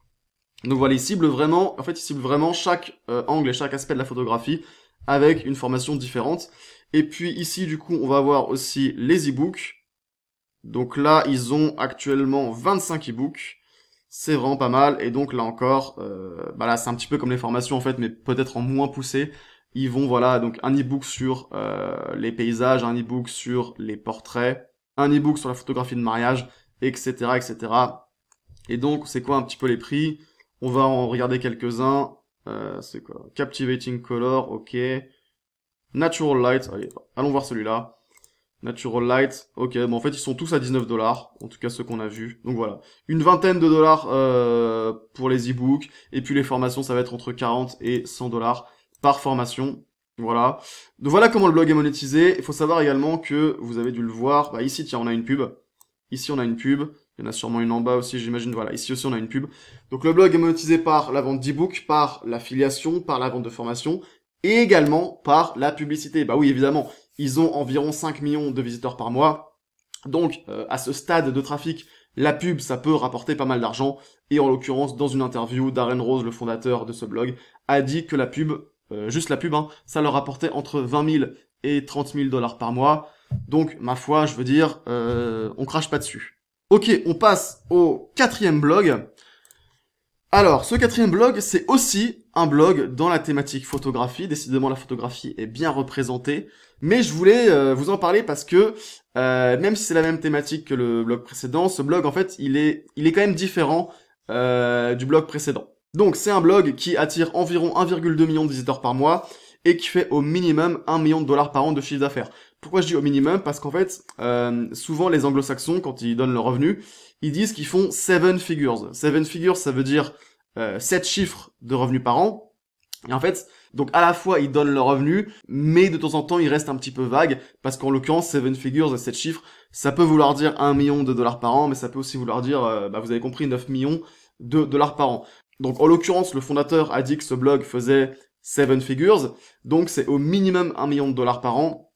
Donc voilà, ils cible vraiment, en fait, ils cible vraiment chaque euh, angle et chaque aspect de la photographie avec une formation différente. Et puis ici, du coup, on va voir aussi les e-books. Donc là, ils ont actuellement 25 e-books. C'est vraiment pas mal. Et donc là encore, euh, bah là, c'est un petit peu comme les formations en fait, mais peut-être en moins poussé. Ils vont, voilà, donc un e-book sur euh, les paysages, un e-book sur les portraits, un e-book sur la photographie de mariage, etc., etc. Et donc, c'est quoi un petit peu les prix on va en regarder quelques-uns. Euh, c'est quoi Captivating Color, ok. Natural Light, allez, allons voir celui-là. Natural Light, ok, bon en fait ils sont tous à 19 dollars, en tout cas ceux qu'on a vus. Donc voilà, une vingtaine de dollars euh, pour les e-books, et puis les formations ça va être entre 40 et 100 dollars par formation. Voilà. Donc voilà comment le blog est monétisé. Il faut savoir également que, vous avez dû le voir, bah ici tiens on a une pub, ici on a une pub, il y en a sûrement une en bas aussi, j'imagine. Voilà, ici aussi on a une pub. Donc le blog est monétisé par la vente d'e-book, par l'affiliation, par la vente de formation, et également par la publicité. Bah oui, évidemment, ils ont environ 5 millions de visiteurs par mois. Donc euh, à ce stade de trafic, la pub, ça peut rapporter pas mal d'argent. Et en l'occurrence, dans une interview, Darren Rose, le fondateur de ce blog, a dit que la pub, euh, juste la pub, hein, ça leur rapportait entre 20 000 et 30 000 dollars par mois. Donc, ma foi, je veux dire, euh, on crache pas dessus. Ok, on passe au quatrième blog. Alors, ce quatrième blog, c'est aussi un blog dans la thématique photographie. Décidément, la photographie est bien représentée. Mais je voulais euh, vous en parler parce que, euh, même si c'est la même thématique que le blog précédent, ce blog, en fait, il est, il est quand même différent euh, du blog précédent. Donc, c'est un blog qui attire environ 1,2 million de visiteurs par mois et qui fait au minimum 1 million de dollars par an de chiffre d'affaires. Pourquoi je dis au minimum Parce qu'en fait, euh, souvent les anglo-saxons, quand ils donnent leur revenu, ils disent qu'ils font seven figures. Seven figures, ça veut dire euh, sept chiffres de revenus par an. Et en fait, donc à la fois ils donnent leur revenu, mais de temps en temps ils restent un petit peu vagues, parce qu'en l'occurrence, seven figures et sept chiffres, ça peut vouloir dire 1 million de dollars par an, mais ça peut aussi vouloir dire, euh, bah, vous avez compris, 9 millions de dollars par an. Donc en l'occurrence, le fondateur a dit que ce blog faisait seven figures, donc c'est au minimum 1 million de dollars par an,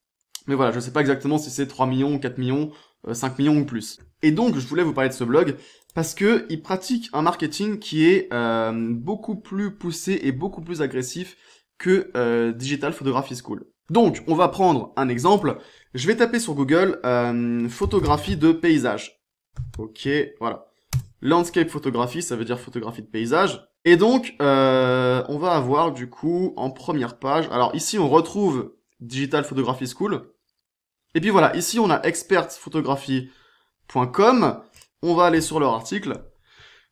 mais voilà, je ne sais pas exactement si c'est 3 millions, 4 millions, 5 euh, millions ou plus. Et donc, je voulais vous parler de ce blog parce que il pratique un marketing qui est euh, beaucoup plus poussé et beaucoup plus agressif que euh, Digital Photography School. Donc, on va prendre un exemple. Je vais taper sur Google photographie de paysage. Ok, voilà. Landscape Photography », ça veut dire photographie de paysage. Et donc, on va avoir du coup en première page. Alors ici, on retrouve Digital Photography School. Et puis voilà, ici on a expertphotographie.com. On va aller sur leur article.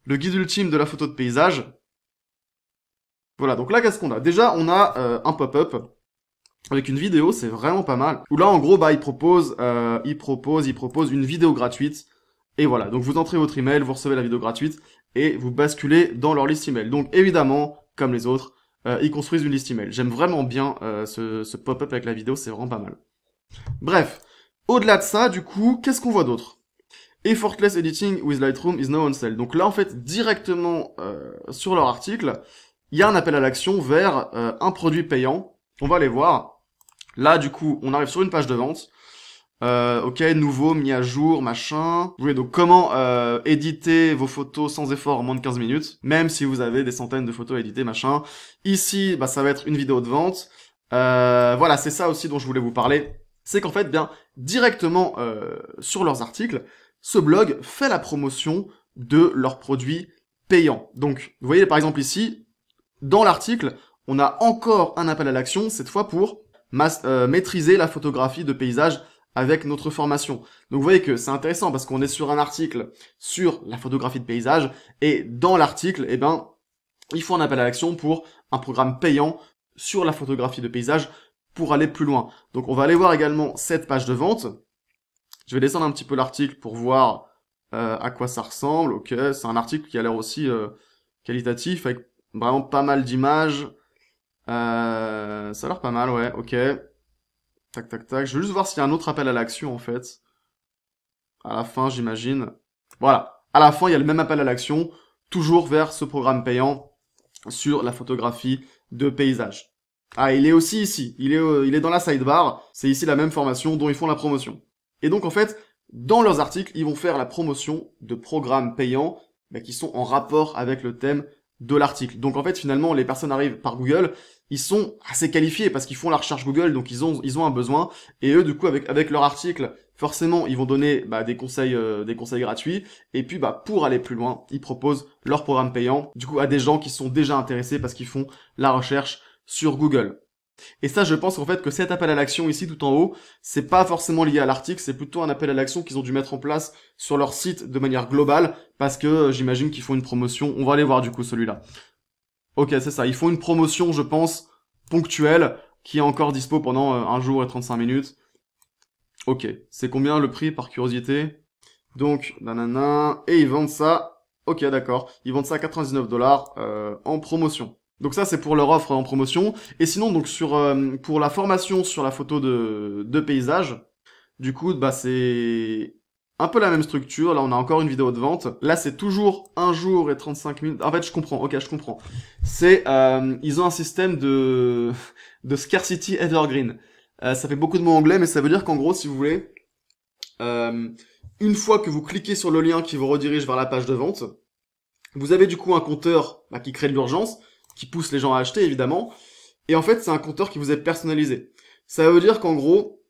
Le guide ultime de la photo de paysage. Voilà, donc là qu'est-ce qu'on a Déjà on a euh, un pop-up avec une vidéo, c'est vraiment pas mal. Où là en gros bah euh, il propose, il propose une vidéo gratuite. Et voilà, donc vous entrez votre email, vous recevez la vidéo gratuite et vous basculez dans leur liste email. Donc évidemment, comme les autres, euh, ils construisent une liste email. J'aime vraiment bien euh, ce, pop-up avec la vidéo, c'est vraiment pas mal. Bref, au-delà de ça, du coup, qu'est-ce qu'on voit d'autre Effortless Editing with Lightroom is now on sale. Donc là, en fait, directement euh, sur leur article, il y a un appel à l'action vers un produit payant. On va aller voir. Là, du coup, on arrive sur une page de vente. Euh, ok, nouveau, mis à jour, machin. Vous voyez donc comment euh, éditer vos photos sans effort en moins de 15 minutes, même si vous avez des centaines de photos à éditer, machin. Ici, bah, ça va être une vidéo de vente. Euh, voilà, c'est ça aussi dont je voulais vous parler. C'est qu'en fait, bien, directement sur leurs articles, ce blog fait la promotion de leurs produits payants. Donc, vous voyez par exemple ici, dans l'article, on a encore un appel à l'action, cette fois pour maîtriser la photographie de paysage avec notre formation. Donc vous voyez que c'est intéressant parce qu'on est sur un article sur la photographie de paysage et dans l'article, eh ben, il faut un appel à l'action pour un programme payant sur la photographie de paysage pour aller plus loin. Donc on va aller voir également cette page de vente. Je vais descendre un petit peu l'article pour voir euh, à quoi ça ressemble. Ok, c'est un article qui a l'air aussi euh, qualitatif avec vraiment pas mal d'images. Euh, ça a l'air pas mal, ouais, ok. Tac, tac, tac. Je veux juste voir s'il y a un autre appel à l'action, en fait. À la fin, j'imagine. Voilà. À la fin, il y a le même appel à l'action, toujours vers ce programme payant sur la photographie de paysage. Ah, il est aussi ici. Il est, euh, il est dans la sidebar. C'est ici la même formation dont ils font la promotion. Et donc, en fait, dans leurs articles, ils vont faire la promotion de programmes payants qui sont en rapport avec le thème de l'article. Donc en fait finalement les personnes arrivent par Google, ils sont assez qualifiés parce qu'ils font la recherche Google, donc ils ont ils ont un besoin et eux du coup avec avec leur article forcément ils vont donner bah, des conseils euh, des conseils gratuits et puis bah pour aller plus loin ils proposent leur programme payant du coup à des gens qui sont déjà intéressés parce qu'ils font la recherche sur Google. Et ça, je pense en fait que cet appel à l'action ici tout en haut, c'est pas forcément lié à l'article, c'est plutôt un appel à l'action qu'ils ont dû mettre en place sur leur site de manière globale, parce que euh, j'imagine qu'ils font une promotion. On va aller voir du coup celui-là. Ok, c'est ça. Ils font une promotion, je pense, ponctuelle, qui est encore dispo pendant euh, un jour et 35 minutes. Ok, c'est combien le prix par curiosité Donc, nanana, et ils vendent ça. Ok, d'accord. Ils vendent ça à 99 dollars euh, en promotion. Donc ça, c'est pour leur offre en promotion. Et sinon, donc sur euh, pour la formation sur la photo de, de paysage, du coup, bah c'est un peu la même structure. Là, on a encore une vidéo de vente. Là, c'est toujours un jour et 35 minutes. En fait, je comprends. Ok, je comprends. C'est euh, ils ont un système de de scarcity evergreen. Euh, ça fait beaucoup de mots anglais, mais ça veut dire qu'en gros, si vous voulez, une fois que vous cliquez sur le lien qui vous redirige vers la page de vente, vous avez du coup un compteur bah, qui crée de l'urgence qui pousse les gens à acheter évidemment. Et en fait, c'est un compteur qui vous est personnalisé. Ça veut dire qu'en gros,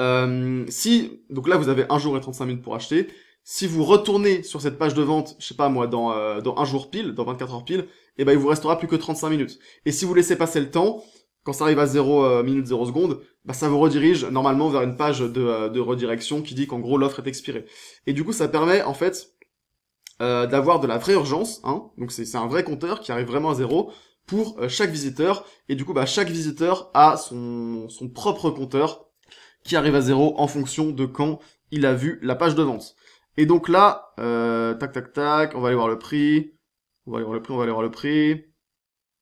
euh, si donc là vous avez un jour et 35 minutes pour acheter, si vous retournez sur cette page de vente, je sais pas moi, dans euh, un jour pile, dans 24 heures pile, et eh ben il vous restera plus que 35 minutes. Et si vous laissez passer le temps, quand ça arrive à 0 euh, minute 0 seconde, bah ça vous redirige normalement vers une page de, de redirection qui dit qu'en gros l'offre est expirée. Et du coup, ça permet en fait euh, d'avoir de la vraie urgence, hein, donc c'est un vrai compteur qui arrive vraiment à zéro pour euh, chaque visiteur, et du coup bah, chaque visiteur a son, son propre compteur qui arrive à zéro en fonction de quand il a vu la page de vente. Et donc là, euh, tac tac tac, on va aller voir le prix, on va aller voir le prix, on va aller voir le prix.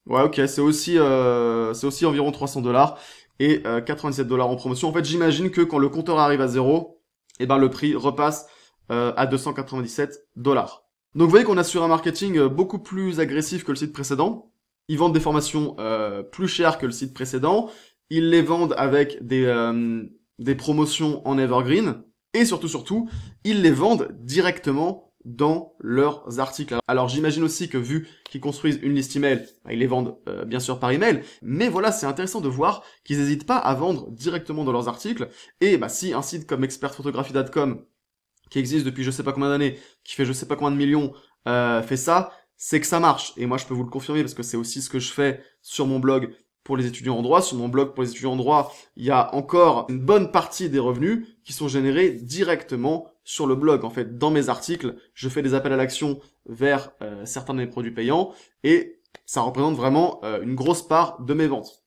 Ouais ok, c'est aussi, c'est aussi environ 300 dollars et 97 dollars en promotion. En fait j'imagine que quand le compteur arrive à zéro, et eh ben le prix repasse à 297 dollars. Donc vous voyez qu'on a sur un marketing euh, beaucoup plus agressif que le site précédent. Ils vendent des formations euh, plus chères que le site précédent. Ils les vendent avec des, euh, des promotions en evergreen. Et surtout, surtout, ils les vendent directement dans leurs articles. Alors j'imagine aussi que vu qu'ils construisent une liste email, bah, ils les vendent bien sûr par email, mais voilà, c'est intéressant de voir qu'ils n'hésitent pas à vendre directement dans leurs articles. Et bah, si un site comme expertphotographie.com qui existe depuis je sais pas combien d'années, qui fait je sais pas combien de millions, euh, fait ça, c'est que ça marche. Et moi, je peux vous le confirmer parce que c'est aussi ce que je fais sur mon blog pour les étudiants en droit. Sur mon blog pour les étudiants en droit, il y a encore une bonne partie des revenus qui sont générés directement sur le blog. En fait, dans mes articles, je fais des appels à l'action vers euh, certains de mes produits payants et ça représente vraiment euh, une grosse part de mes ventes.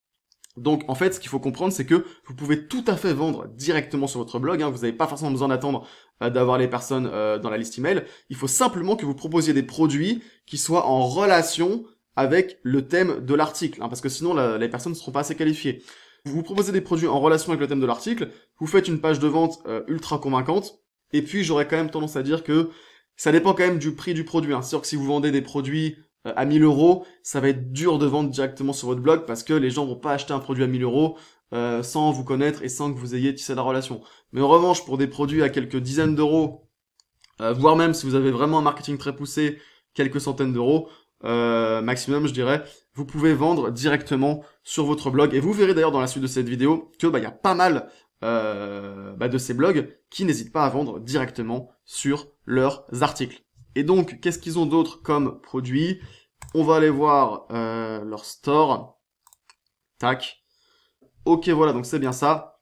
Donc en fait, ce qu'il faut comprendre, c'est que vous pouvez tout à fait vendre directement sur votre blog. Hein. Vous n'avez pas forcément besoin d'attendre euh, d'avoir les personnes euh, dans la liste email. Il faut simplement que vous proposiez des produits qui soient en relation avec le thème de l'article, hein, parce que sinon les personnes ne seront pas assez qualifiées. Vous proposez des produits en relation avec le thème de l'article, vous faites une page de vente euh, ultra convaincante, et puis j'aurais quand même tendance à dire que ça dépend quand même du prix du produit. Hein. C'est sûr que si vous vendez des produits euh, à 1000 euros, ça va être dur de vendre directement sur votre blog parce que les gens vont pas acheter un produit à 1000 euros euh, sans vous connaître et sans que vous ayez tissé la relation. Mais en revanche, pour des produits à quelques dizaines d'euros, euh, voire même si vous avez vraiment un marketing très poussé, quelques centaines d'euros, maximum je dirais, vous pouvez vendre directement sur votre blog. Et vous verrez d'ailleurs dans la suite de cette vidéo que bah, il y a pas mal bah, de ces blogs qui n'hésitent pas à vendre directement sur leurs articles. Et donc, qu'est-ce qu'ils ont d'autre comme produit On va aller voir euh, leur store. Tac. Ok, voilà, donc c'est bien ça.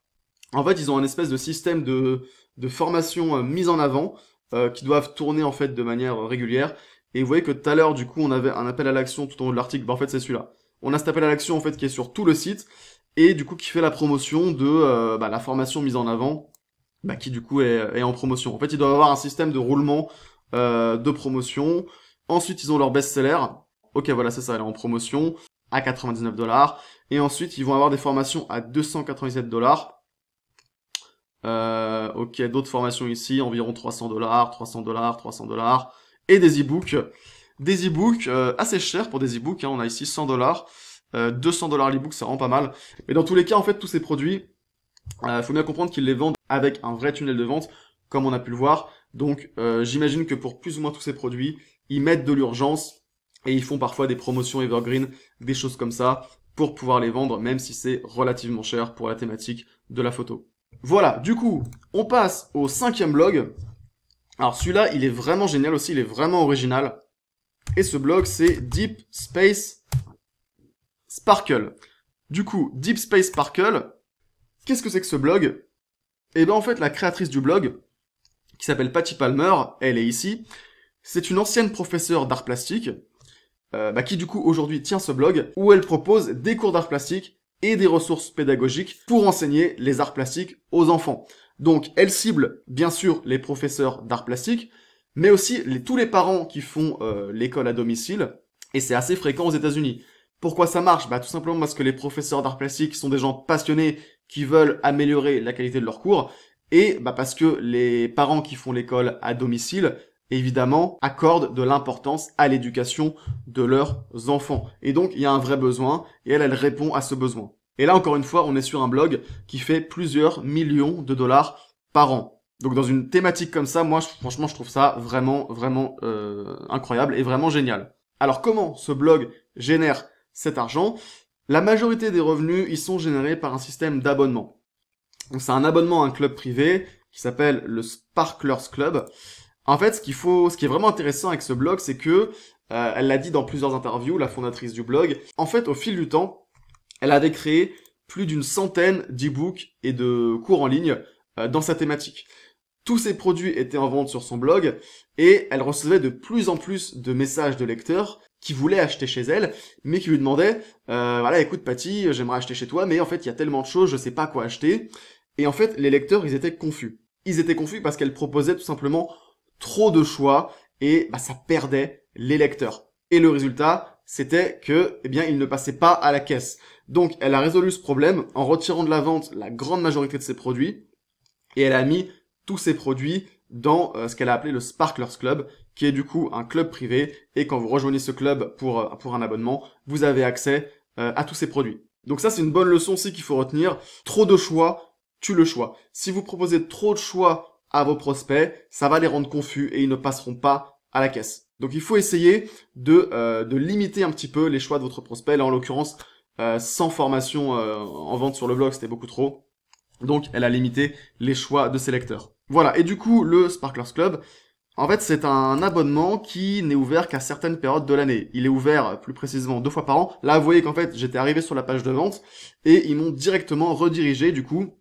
En fait, ils ont un espèce de système de, de formation euh, mise en avant euh, qui doivent tourner en fait de manière régulière. Et vous voyez que tout à l'heure, du coup, on avait un appel à l'action tout en haut de l'article. Bah, en fait, c'est celui-là. On a cet appel à l'action en fait qui est sur tout le site et du coup qui fait la promotion de bah, la formation mise en avant bah, qui du coup est, en promotion. En fait, ils doivent avoir un système de roulement euh, de promotion. Ensuite, ils ont leur best-seller. Ok, voilà, ça, ça, elle est en promotion à 99 dollars. Et ensuite, ils vont avoir des formations à 297 dollars. Euh, ok, d'autres formations ici, environ 300 dollars, 300 dollars, 300 dollars. Et des e-books. Des e-books euh, assez chers pour des e-books. Hein. on a ici 100 dollars. 200 euh, dollars l'e-book, ça rend pas mal. Mais dans tous les cas, en fait, tous ces produits, il faut bien comprendre qu'ils les vendent avec un vrai tunnel de vente, comme on a pu le voir. Donc euh, j'imagine que pour plus ou moins tous ces produits, ils mettent de l'urgence et ils font parfois des promotions evergreen, des choses comme ça, pour pouvoir les vendre, même si c'est relativement cher pour la thématique de la photo. Voilà, du coup, on passe au cinquième blog. Alors celui-là, il est vraiment génial aussi, il est vraiment original. Et ce blog, c'est Deep Space Sparkle. Du coup, Deep Space Sparkle, qu'est-ce que c'est que ce blog Eh bien en fait, la créatrice du blog, qui s'appelle Patty Palmer, elle est ici. C'est une ancienne professeure d'art plastique, euh, bah, qui du coup aujourd'hui tient ce blog, où elle propose des cours d'art plastique et des ressources pédagogiques pour enseigner les arts plastiques aux enfants. Donc elle cible bien sûr les professeurs d'art plastique, mais aussi tous les parents qui font euh, l'école à domicile, et c'est assez fréquent aux États-Unis. Pourquoi ça marche Bah tout simplement parce que les professeurs d'art plastique sont des gens passionnés qui veulent améliorer la qualité de leurs cours et bah, parce que les parents qui font l'école à domicile évidemment, accordent de l'importance à l'éducation de leurs enfants. Et donc, il y a un vrai besoin, et elle, elle répond à ce besoin. Et là, encore une fois, on est sur un blog qui fait plusieurs millions de dollars par an. Donc, dans une thématique comme ça, moi, franchement, je trouve ça vraiment, vraiment euh, incroyable et vraiment génial. Alors, comment ce blog génère cet argent La majorité des revenus, ils sont générés par un système d'abonnement c'est un abonnement à un club privé qui s'appelle le Sparklers Club. En fait, ce qu'il faut, ce qui est vraiment intéressant avec ce blog, c'est que euh, elle l'a dit dans plusieurs interviews, la fondatrice du blog. En fait, au fil du temps, elle avait créé plus d'une centaine d'e-books et de cours en ligne euh, dans sa thématique. Tous ses produits étaient en vente sur son blog et elle recevait de plus en plus de messages de lecteurs qui voulaient acheter chez elle, mais qui lui demandaient euh, voilà, écoute Patty, j'aimerais acheter chez toi, mais en fait il y a tellement de choses, je sais pas quoi acheter. Et en fait, les lecteurs, ils étaient confus. Ils étaient confus parce qu'elle proposait tout simplement trop de choix et bah, ça perdait les lecteurs. Et le résultat, c'était que, eh bien, ils ne passaient pas à la caisse. Donc, elle a résolu ce problème en retirant de la vente la grande majorité de ses produits et elle a mis tous ses produits dans euh, ce qu'elle a appelé le Sparklers Club, qui est du coup un club privé et quand vous rejoignez ce club pour euh, pour un abonnement, vous avez accès euh, à tous ses produits. Donc ça, c'est une bonne leçon aussi qu'il faut retenir. Trop de choix, tue le choix. Si vous proposez trop de choix à vos prospects, ça va les rendre confus et ils ne passeront pas à la caisse. Donc il faut essayer de, euh, de limiter un petit peu les choix de votre prospect. Là en l'occurrence, euh, sans formation euh, en vente sur le blog, c'était beaucoup trop. Donc elle a limité les choix de ses lecteurs. Voilà, et du coup le Sparklers Club, en fait c'est un abonnement qui n'est ouvert qu'à certaines périodes de l'année. Il est ouvert plus précisément deux fois par an. Là vous voyez qu'en fait j'étais arrivé sur la page de vente et ils m'ont directement redirigé du coup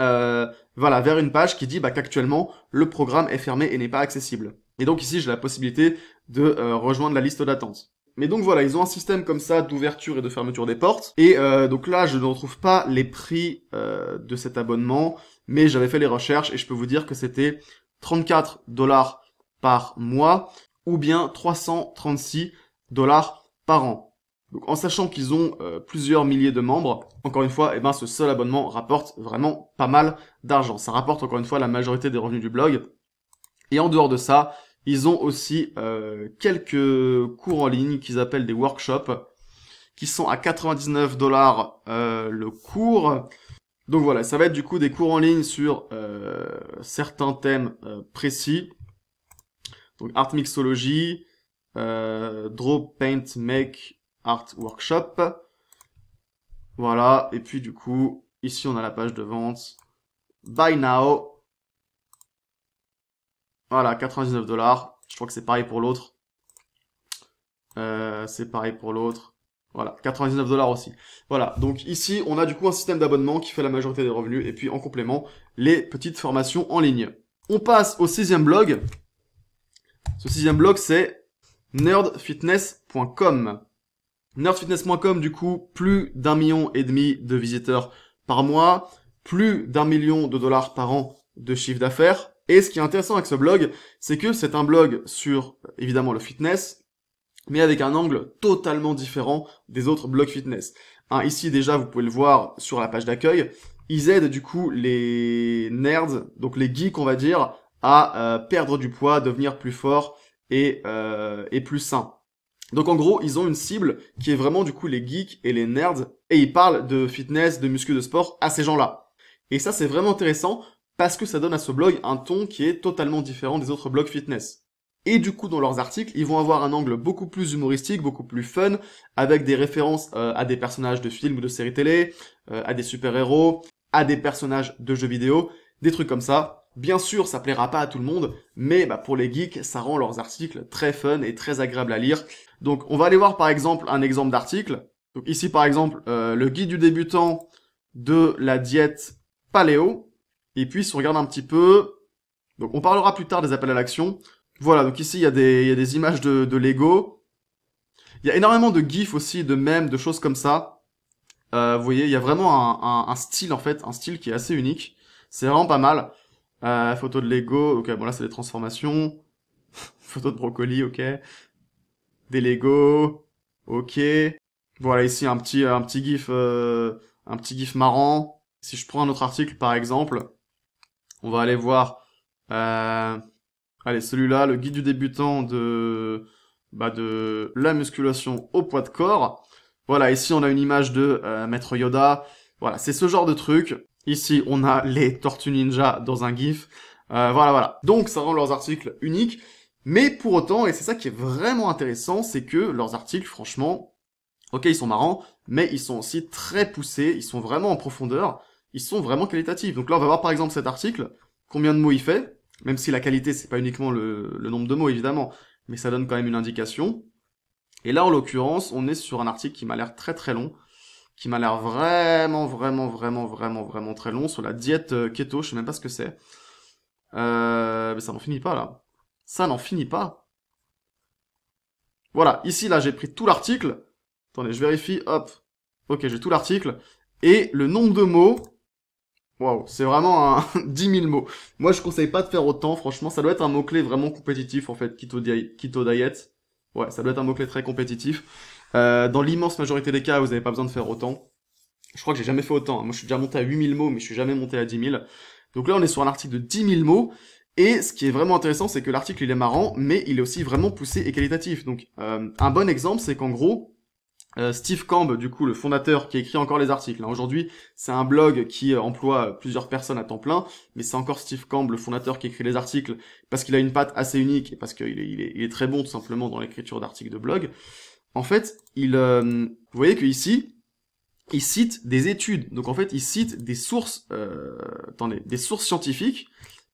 euh, voilà, vers une page qui dit bah, qu'actuellement le programme est fermé et n'est pas accessible. Et donc ici j'ai la possibilité de euh, rejoindre la liste d'attente. Mais donc voilà, ils ont un système comme ça d'ouverture et de fermeture des portes. Et euh, donc là, je ne retrouve pas les prix de cet abonnement, mais j'avais fait les recherches et je peux vous dire que c'était 34 dollars par mois ou bien 336 dollars par an. Donc en sachant qu'ils ont euh, plusieurs milliers de membres, encore une fois, eh ben, ce seul abonnement rapporte vraiment pas mal d'argent. Ça rapporte encore une fois la majorité des revenus du blog. Et en dehors de ça, ils ont aussi euh, quelques cours en ligne qu'ils appellent des workshops, qui sont à 99 dollars euh, le cours. Donc voilà, ça va être du coup des cours en ligne sur certains thèmes précis. Donc art mixologie, draw, paint, make, Art Workshop. Voilà, et puis du coup, ici on a la page de vente. Buy now. Voilà, 99 dollars. Je crois que c'est pareil pour l'autre. Euh, c'est pareil pour l'autre. Voilà, 99 dollars aussi. Voilà, donc ici, on a du coup un système d'abonnement qui fait la majorité des revenus, et puis en complément, les petites formations en ligne. On passe au sixième blog. Ce sixième blog, c'est nerdfitness.com. Nerdfitness.com, du coup, plus d'un million et demi de visiteurs par mois, plus d'un million de dollars par an de chiffre d'affaires. Et ce qui est intéressant avec ce blog, c'est que c'est un blog sur, évidemment, le fitness, mais avec un angle totalement différent des autres blogs fitness. Hein, ici, déjà, vous pouvez le voir sur la page d'accueil. Ils aident, du coup, les nerds, donc les geeks, on va dire, à euh, perdre du poids, devenir plus fort et, euh, et plus sain. Donc en gros, ils ont une cible qui est vraiment du coup les geeks et les nerds, et ils parlent de fitness, de muscu, de sport à ces gens-là. Et ça c'est vraiment intéressant parce que ça donne à ce blog un ton qui est totalement différent des autres blogs fitness. Et du coup, dans leurs articles, ils vont avoir un angle beaucoup plus humoristique, beaucoup plus fun, avec des références euh, à des personnages de films ou de séries télé, euh, à des super-héros, à des personnages de jeux vidéo, des trucs comme ça. Bien sûr, ça plaira pas à tout le monde, mais bah, pour les geeks, ça rend leurs articles très fun et très agréables à lire. Donc on va aller voir par exemple un exemple d'article. Donc ici par exemple euh, le guide du débutant de la diète paléo. Et puis si on regarde un petit peu, donc on parlera plus tard des appels à l'action. Voilà, donc ici il y a des, y a des images de, Lego. Il y a énormément de gifs aussi, de mèmes, de choses comme ça. Euh, vous voyez, il y a vraiment un, style en fait, un style qui est assez unique. C'est vraiment pas mal. Euh, photo de Lego, ok, bon là c'est des transformations. photo de brocoli, ok des Lego. Ok. Voilà ici un petit un petit gif euh, un petit gif marrant. Si je prends un autre article par exemple, on va aller voir. Euh, allez celui-là, le guide du débutant de bah de la musculation au poids de corps. Voilà ici on a une image de euh, maître Yoda. Voilà c'est ce genre de truc. Ici on a les Tortues Ninja dans un gif. voilà voilà. Donc ça rend leurs articles uniques. Mais pour autant, et c'est ça qui est vraiment intéressant, c'est que leurs articles, franchement, ok, ils sont marrants, mais ils sont aussi très poussés, ils sont vraiment en profondeur, ils sont vraiment qualitatifs. Donc là, on va voir par exemple cet article, combien de mots il fait, même si la qualité, c'est pas uniquement le, le nombre de mots, évidemment, mais ça donne quand même une indication. Et là, en l'occurrence, on est sur un article qui m'a l'air très très long, qui m'a l'air vraiment, vraiment, vraiment, vraiment, vraiment très long sur la diète euh, keto, je sais même pas ce que c'est. Euh, mais ça n'en finit pas là. Ça n'en finit pas. Voilà, ici, là, j'ai pris tout l'article. Attendez, je vérifie, hop. Ok, j'ai tout l'article. Et le nombre de mots... Waouh, c'est vraiment un 10 000 mots. Moi, je conseille pas de faire autant, franchement. Ça doit être un mot-clé vraiment compétitif, en fait, keto, di diet. Ouais, ça doit être un mot-clé très compétitif. Euh, dans l'immense majorité des cas, vous n'avez pas besoin de faire autant. Je crois que j'ai jamais fait autant. Hein. Moi, je suis déjà monté à 000 mots, mais je suis jamais monté à 10 000. Donc là, on est sur un article de 10 000 mots. Et ce qui est vraiment intéressant, c'est que l'article, il est marrant, mais il est aussi vraiment poussé et qualitatif. Donc, euh, un bon exemple, c'est qu'en gros, euh, Steve Camb, du coup, le fondateur qui écrit encore les articles. Hein. Aujourd'hui, c'est un blog qui euh, emploie plusieurs personnes à temps plein, mais c'est encore Steve Camb, le fondateur, qui écrit les articles parce qu'il a une patte assez unique et parce qu'il est, il est, très bon tout simplement dans l'écriture d'articles de blog. En fait, il, vous voyez que ici, il cite des études. Donc en fait, il cite des sources, euh, attendez, des sources scientifiques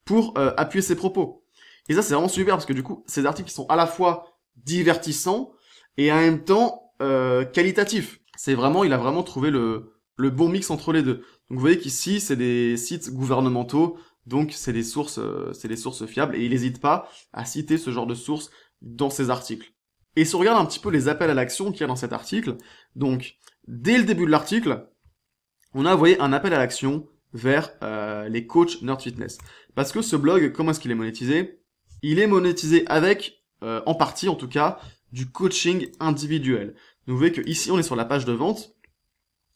pour euh, appuyer ses propos. Et ça, c'est vraiment super parce que du coup, ces articles sont à la fois divertissants et en même temps euh, qualitatifs. C'est vraiment, il a vraiment trouvé le, bon mix entre les deux. Donc vous voyez qu'ici, c'est des sites gouvernementaux, donc c'est des sources, euh, c'est des sources fiables et il n'hésite pas à citer ce genre de sources dans ses articles. Et si on regarde un petit peu les appels à l'action qu'il y a dans cet article, donc dès le début de l'article, on a, envoyé voyez, un appel à l'action vers euh, les coachs Nerd Fitness. Parce que ce blog, comment est-ce qu'il est monétisé Il est monétisé avec, euh, en partie en tout cas, du coaching individuel. vous voyez que ici on est sur la page de vente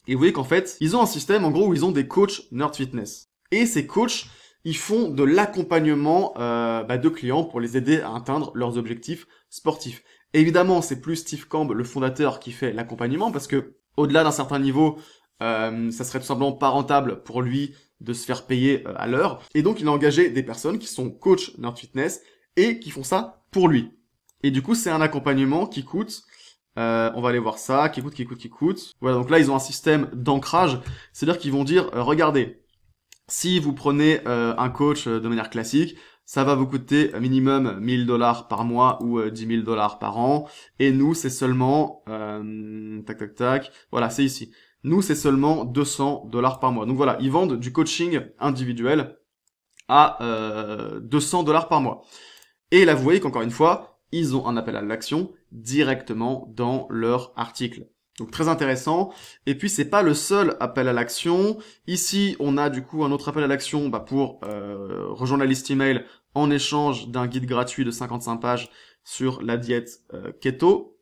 et vous voyez qu'en fait ils ont un système en gros où ils ont des coachs Nerd Fitness. Et ces coachs, ils font de l'accompagnement euh, bah, de clients pour les aider à atteindre leurs objectifs sportifs. Évidemment, c'est plus Steve camp le fondateur, qui fait l'accompagnement parce que au-delà d'un certain niveau, euh, ça serait tout simplement pas rentable pour lui de se faire payer euh, à l'heure. Et donc il a engagé des personnes qui sont coach Nerd Fitness et qui font ça pour lui. Et du coup c'est un accompagnement qui coûte, euh, on va aller voir ça, qui coûte, qui coûte, qui coûte. Voilà donc là ils ont un système d'ancrage, c'est-à-dire qu'ils vont dire euh, regardez, si vous prenez euh, un coach de manière classique, ça va vous coûter minimum 1000 dollars par mois ou 10 000 dollars par an. Et nous, c'est seulement... tac, tac, tac. Voilà, c'est ici. Nous, c'est seulement 200 dollars par mois. Donc voilà, ils vendent du coaching individuel à 200 euh, dollars par mois. Et là, vous voyez qu'encore une fois, ils ont un appel à l'action directement dans leur article. Donc très intéressant. Et puis c'est pas le seul appel à l'action. Ici, on a du coup un autre appel à l'action bah, pour euh, rejoindre la liste email en échange d'un guide gratuit de 55 pages sur la diète euh, keto.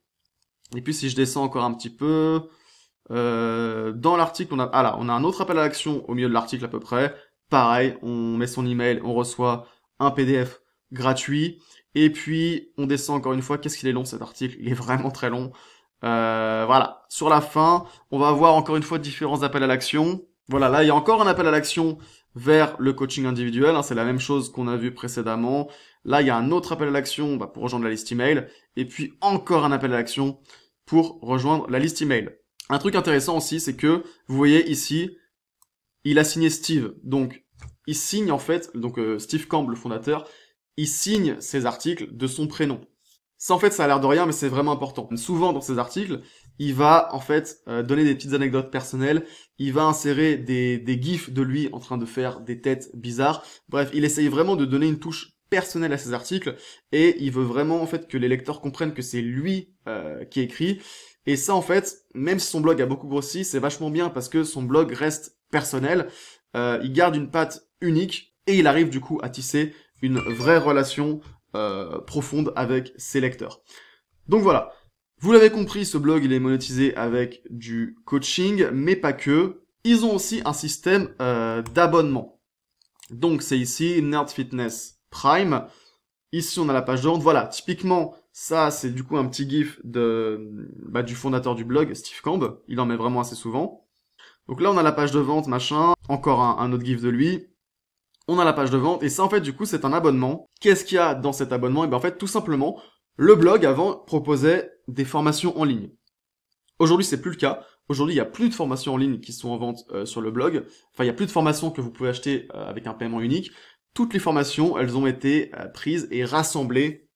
Et puis si je descends encore un petit peu, euh, dans l'article, on a, ah là, on a un autre appel à l'action au milieu de l'article à peu près. Pareil, on met son email, on reçoit un PDF gratuit. Et puis, on descend encore une fois. Qu'est-ce qu'il est long cet article Il est vraiment très long. Euh, voilà. Sur la fin, on va avoir encore une fois différents appels à l'action. Voilà, là, il y a encore un appel à l'action vers le coaching individuel. Hein. c'est la même chose qu'on a vu précédemment. Là, il y a un autre appel à l'action bah, pour rejoindre la liste email. Et puis, encore un appel à l'action pour rejoindre la liste email. Un truc intéressant aussi, c'est que vous voyez ici, il a signé Steve. Donc, il signe en fait, donc euh, Steve Campbell, le fondateur, il signe ses articles de son prénom. Ça en fait, ça a l'air de rien, mais c'est vraiment important. Souvent dans ses articles, il va en fait euh, donner des petites anecdotes personnelles, il va insérer des, des gifs de lui en train de faire des têtes bizarres. Bref, il essaye vraiment de donner une touche personnelle à ses articles et il veut vraiment en fait que les lecteurs comprennent que c'est lui euh, qui écrit et ça, en fait, même si son blog a beaucoup grossi, c'est vachement bien parce que son blog reste personnel. Euh, il garde une patte unique et il arrive du coup à tisser une vraie relation euh, profonde avec ses lecteurs. Donc voilà. Vous l'avez compris, ce blog, il est monétisé avec du coaching, mais pas que. Ils ont aussi un système euh, d'abonnement. Donc c'est ici Nerd Fitness Prime. Ici, on a la page de vente. Voilà, typiquement, ça, c'est du coup un petit gif de, bah, du fondateur du blog, Steve Camb. Il en met vraiment assez souvent. Donc là, on a la page de vente, machin. Encore un, autre gif de lui. On a la page de vente. Et ça, en fait, du coup, c'est un abonnement. Qu'est-ce qu'il y a dans cet abonnement? Et eh bien, en fait, tout simplement, le blog avant proposait des formations en ligne. Aujourd'hui, c'est plus le cas. Aujourd'hui, il n'y a plus de formations en ligne qui sont en vente euh, sur le blog. Enfin, il n'y a plus de formations que vous pouvez acheter euh, avec un paiement unique. Toutes les formations, elles ont été euh, prises et rassemblées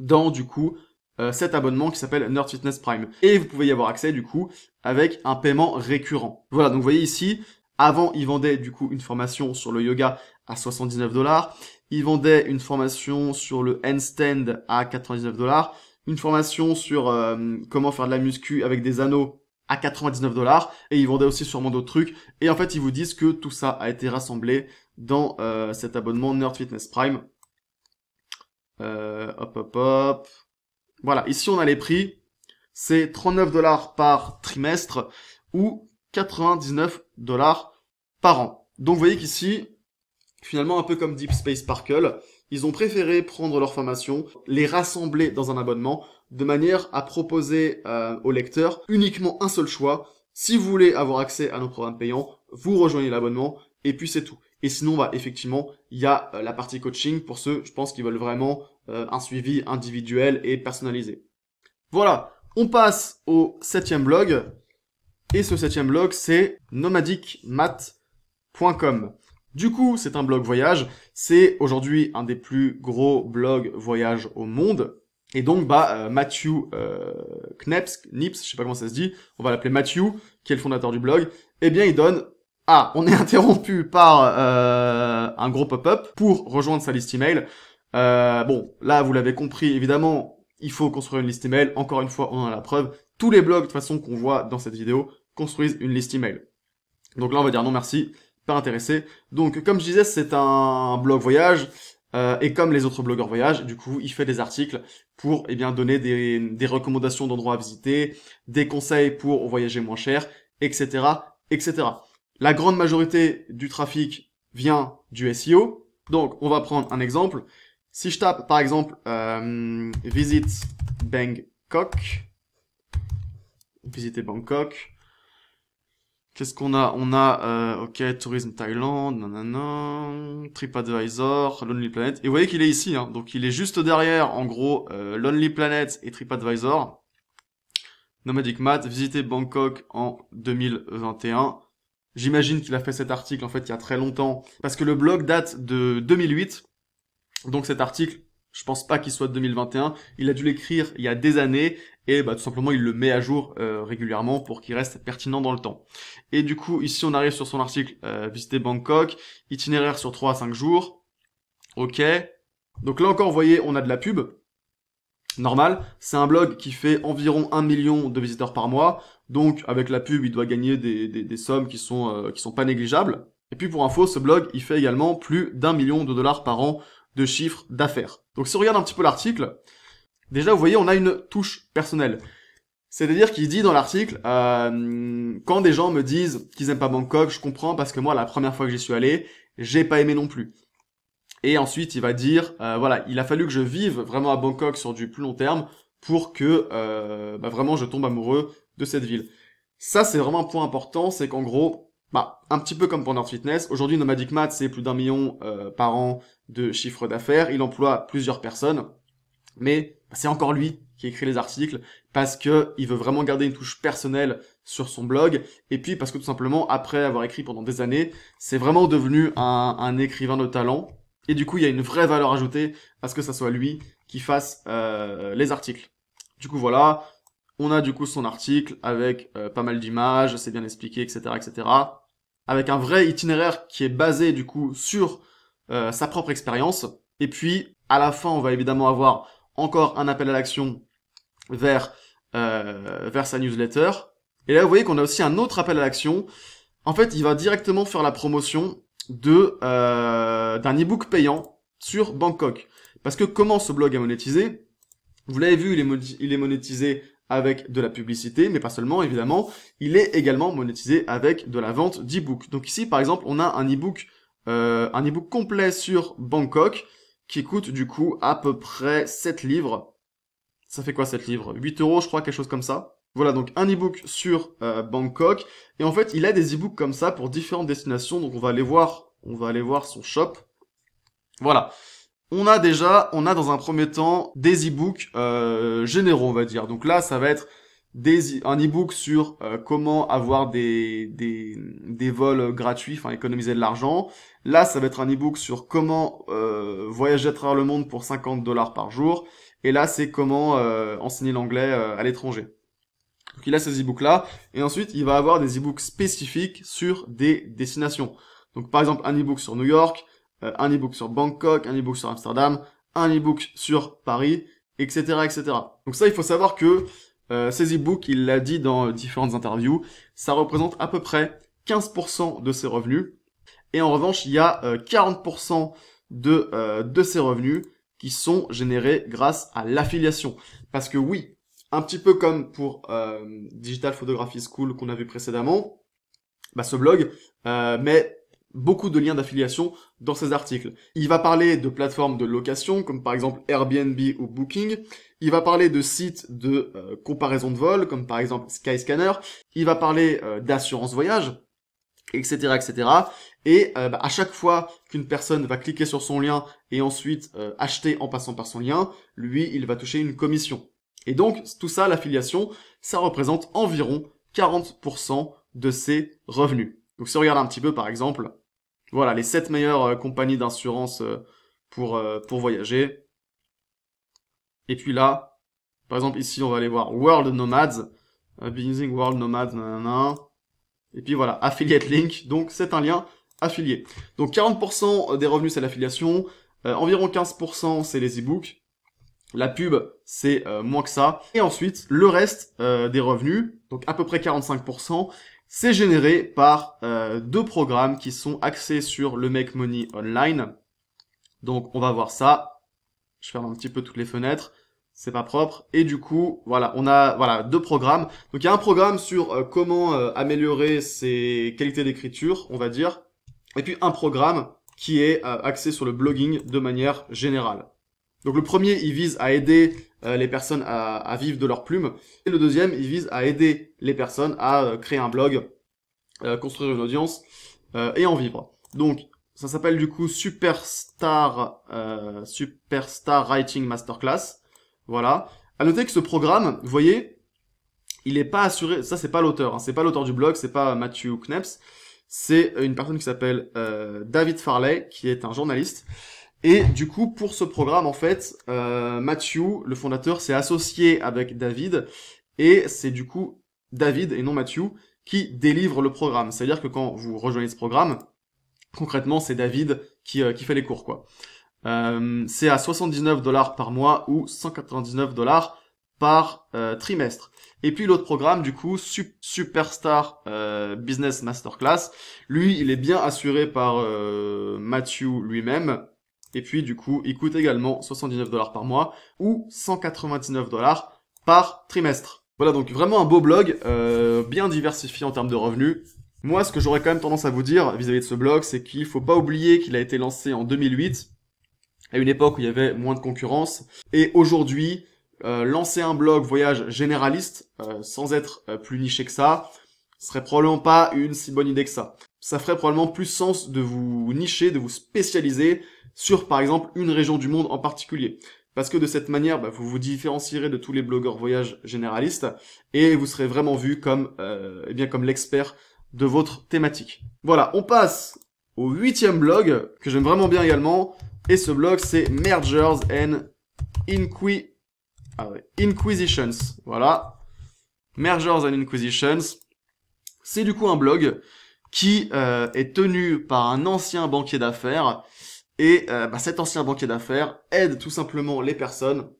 dans du coup euh, cet abonnement qui s'appelle Nerd Fitness Prime. Et vous pouvez y avoir accès du coup avec un paiement récurrent. Voilà, donc vous voyez ici, avant ils vendaient du coup une formation sur le yoga à 79 dollars, ils vendaient une formation sur le handstand à 99 dollars, une formation sur euh, comment faire de la muscu avec des anneaux à 99 dollars et ils vendaient aussi sûrement d'autres trucs et en fait ils vous disent que tout ça a été rassemblé dans euh, cet abonnement Nerd Fitness Prime euh, hop, hop, hop. Voilà, ici on a les prix. C'est 39 dollars par trimestre ou 99 dollars par an. Donc vous voyez qu'ici, finalement un peu comme Deep Space Sparkle, ils ont préféré prendre leur formation, les rassembler dans un abonnement, de manière à proposer euh, aux lecteurs uniquement un seul choix. Si vous voulez avoir accès à nos programmes payants, vous rejoignez l'abonnement, et puis c'est tout. Et sinon, bah, effectivement, il y a euh, la partie coaching pour ceux, je pense, qui veulent vraiment euh, un suivi individuel et personnalisé. Voilà, on passe au septième blog. Et ce septième blog, c'est nomadicmat.com. Du coup, c'est un blog voyage. C'est aujourd'hui un des plus gros blogs voyage au monde. Et donc, bah, euh, Matthew Kneps, Knips, je sais pas comment ça se dit, on va l'appeler Matthew, qui est le fondateur du blog, eh bien, il donne ah, on est interrompu par euh, un gros pop-up pour rejoindre sa liste email. Euh, bon, là, vous l'avez compris, évidemment, il faut construire une liste email. Encore une fois, on a la preuve. Tous les blogs, de toute façon, qu'on voit dans cette vidéo, construisent une liste email. Donc là, on va dire non merci, pas intéressé. Donc, comme je disais, c'est un blog voyage. Euh, et comme les autres blogueurs voyage, du coup, il fait des articles pour eh bien donner des, des recommandations d'endroits à visiter, des conseils pour voyager moins cher, etc., etc. La grande majorité du trafic vient du SEO. Donc, on va prendre un exemple. Si je tape, par exemple, euh, visit Bangkok, visiter Bangkok. Qu'est-ce qu'on a On a, euh, ok, tourisme Thaïlande, nanana, TripAdvisor, Lonely Planet. Et vous voyez qu'il est ici, hein. donc il est juste derrière, en gros, euh, Lonely Planet et TripAdvisor. Nomadic Math »,« visiter Bangkok en 2021. J'imagine qu'il a fait cet article en fait il y a très longtemps parce que le blog date de 2008. Donc cet article, je pense pas qu'il soit de 2021. Il a dû l'écrire il y a des années et bah, tout simplement il le met à jour euh, régulièrement pour qu'il reste pertinent dans le temps. Et du coup ici on arrive sur son article euh, visiter Bangkok, itinéraire sur 3 à 5 jours. Ok. Donc là encore vous voyez on a de la pub normal. C'est un blog qui fait environ 1 million de visiteurs par mois. Donc, avec la pub, il doit gagner des, sommes qui sont, euh, qui sont pas négligeables. Et puis, pour info, ce blog, il fait également plus d'un million de dollars par an de chiffre d'affaires. Donc, si on regarde un petit peu l'article, déjà, vous voyez, on a une touche personnelle. C'est-à-dire qu'il dit dans l'article, euh, quand des gens me disent qu'ils aiment pas Bangkok, je comprends parce que moi, la première fois que j'y suis allé, j'ai pas aimé non plus. Et ensuite, il va dire, euh, voilà, il a fallu que je vive vraiment à Bangkok sur du plus long terme pour que euh, bah, vraiment je tombe amoureux de cette ville. Ça, c'est vraiment un point important, c'est qu'en gros, bah, un petit peu comme pour Nord Fitness, aujourd'hui Nomadic Math, c'est plus d'un million euh, par an de chiffre d'affaires, il emploie plusieurs personnes, mais c'est encore lui qui écrit les articles parce que il veut vraiment garder une touche personnelle sur son blog et puis parce que tout simplement après avoir écrit pendant des années c'est vraiment devenu un, un écrivain de talent et du coup, il y a une vraie valeur ajoutée à ce que ça soit lui qui fasse euh, les articles. Du coup, voilà, on a du coup son article avec euh, pas mal d'images, c'est bien expliqué, etc., etc. Avec un vrai itinéraire qui est basé du coup sur euh, sa propre expérience. Et puis, à la fin, on va évidemment avoir encore un appel à l'action vers vers sa newsletter. Et là, vous voyez qu'on a aussi un autre appel à l'action. En fait, il va directement faire la promotion de euh, d'un ebook payant sur Bangkok. Parce que comment ce blog est monétisé Vous l'avez vu, il est, il est monétisé avec de la publicité, mais pas seulement, évidemment. Il est également monétisé avec de la vente d'ebook Donc ici, par exemple, on a un ebook euh, un ebook complet sur Bangkok qui coûte du coup à peu près 7 livres. Ça fait quoi 7 livres 8 euros, je crois, quelque chose comme ça. Voilà, donc un ebook sur euh, Bangkok. Et en fait, il a des ebooks comme ça pour différentes destinations. Donc on va aller voir, on va aller voir son shop. Voilà. On a déjà, on a dans un premier temps des ebooks euh, généraux, on va dire. Donc là, ça va être des, un ebook sur euh, comment avoir des, des, des vols gratuits, enfin économiser de l'argent. Là, ça va être un ebook sur comment voyager à travers le monde pour 50 dollars par jour. Et là, c'est comment enseigner l'anglais à l'étranger. Donc il a ces ebooks là. Et ensuite, il va avoir des ebooks spécifiques sur des destinations. Donc par exemple, un ebook sur New York, euh, un ebook sur Bangkok, un ebook sur Amsterdam, un ebook sur Paris, etc., etc. Donc ça, il faut savoir que euh, ces e il l'a dit dans différentes interviews, ça représente à peu près 15% de ses revenus. Et en revanche, il y a 40% euh, de, de ses revenus qui sont générés grâce à l'affiliation. Parce que oui, un petit peu comme pour euh, Digital Photography School qu'on a vu précédemment, bah, ce blog euh, met beaucoup de liens d'affiliation dans ses articles. Il va parler de plateformes de location, comme par exemple Airbnb ou Booking. Il va parler de sites de euh, comparaison de vol, comme par exemple Skyscanner. Il va parler d'assurance voyage, etc., etc. Et bah, à chaque fois qu'une personne va cliquer sur son lien et ensuite acheter en passant par son lien, lui, il va toucher une commission. Et donc, tout ça, l'affiliation, ça représente environ 40% de ses revenus. Donc si on regarde un petit peu, par exemple, voilà, les sept meilleures euh, compagnies d'assurance euh, pour, euh, pour voyager. Et puis là, par exemple, ici, on va aller voir World Nomads. I've using World Nomads, nanana. Et puis voilà, Affiliate Link. Donc c'est un lien affilié. Donc 40% des revenus, c'est l'affiliation. environ 15%, c'est les e-books. La pub, c'est euh, moins que ça. Et ensuite, le reste euh, des revenus, donc à peu près 45%, c'est généré par euh, deux programmes qui sont axés sur le Make Money Online. Donc on va voir ça. Je ferme un petit peu toutes les fenêtres. C'est pas propre. Et du coup, voilà, on a voilà deux programmes. Donc il y a un programme sur comment améliorer ses qualités d'écriture, on va dire. Et puis un programme qui est axé sur le blogging de manière générale. Donc le premier, il vise à aider euh, les personnes à, vivre de leur plume. Et le deuxième, il vise à aider les personnes à euh, créer un blog, euh, construire une audience et en vivre. Donc ça s'appelle du coup Superstar Superstar Writing Masterclass. Voilà. À noter que ce programme, vous voyez, il n'est pas assuré. Ça c'est pas l'auteur, hein. c'est pas l'auteur du blog, c'est pas Matthew Kneps. C'est une personne qui s'appelle David Farley, qui est un journaliste. Et du coup, pour ce programme, en fait, euh, Matthew, le fondateur, s'est associé avec David, et c'est du coup David et non Matthew qui délivre le programme. C'est-à-dire que quand vous rejoignez ce programme, concrètement, c'est David qui, euh, qui fait les cours, quoi. Euh, c'est à 79 dollars par mois ou 199 dollars par euh, trimestre. Et puis l'autre programme, du coup, Superstar Business Masterclass. Lui, il est bien assuré par euh, Matthew lui-même et puis du coup, il coûte également 79 dollars par mois ou 199 dollars par trimestre. Voilà donc vraiment un beau blog, euh, bien diversifié en termes de revenus. Moi, ce que j'aurais quand même tendance à vous dire vis-à-vis de ce blog, c'est qu'il faut pas oublier qu'il a été lancé en 2008, à une époque où il y avait moins de concurrence, et aujourd'hui, euh, lancer un blog voyage généraliste, euh, sans être plus niché que ça, serait probablement pas une si bonne idée que ça. Ça ferait probablement plus sens de vous nicher, de vous spécialiser, sur par exemple une région du monde en particulier. Parce que de cette manière, bah, vous vous différencierez de tous les blogueurs voyage généralistes et vous serez vraiment vu comme, euh, eh bien, comme l'expert de votre thématique. Voilà, on passe au huitième blog que j'aime vraiment bien également. Et ce blog, c'est Mergers and ah Inquisitions. Voilà. Mergers and Inquisitions. C'est du coup un blog qui euh, est tenu par un ancien banquier d'affaires et euh, bah, cet ancien banquier d'affaires aide tout simplement les personnes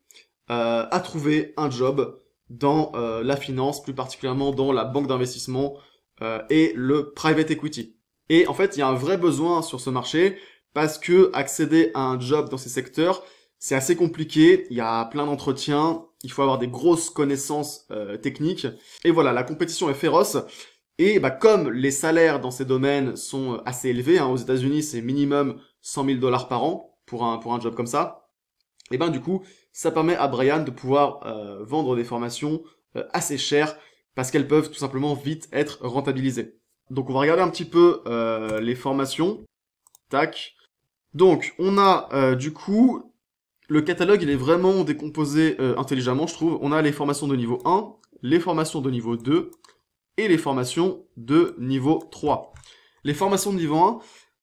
euh, à trouver un job dans euh, la finance, plus particulièrement dans la banque d'investissement euh, et le private equity. Et en fait, il y a un vrai besoin sur ce marché parce que accéder à un job dans ces secteurs, c'est assez compliqué. Il y a plein d'entretiens, il faut avoir des grosses connaissances euh, techniques. Et voilà, la compétition est féroce. Et bah, comme les salaires dans ces domaines sont assez élevés, hein, aux États-Unis c'est minimum 100 000 dollars par an pour un, pour un job comme ça, et eh ben du coup, ça permet à Brian de pouvoir euh, vendre des formations euh, assez chères parce qu'elles peuvent tout simplement vite être rentabilisées. Donc on va regarder un petit peu euh, les formations. Tac. Donc on a du coup le catalogue il est vraiment décomposé intelligemment je trouve. On a les formations de niveau 1, les formations de niveau 2 et les formations de niveau 3. Les formations de niveau 1,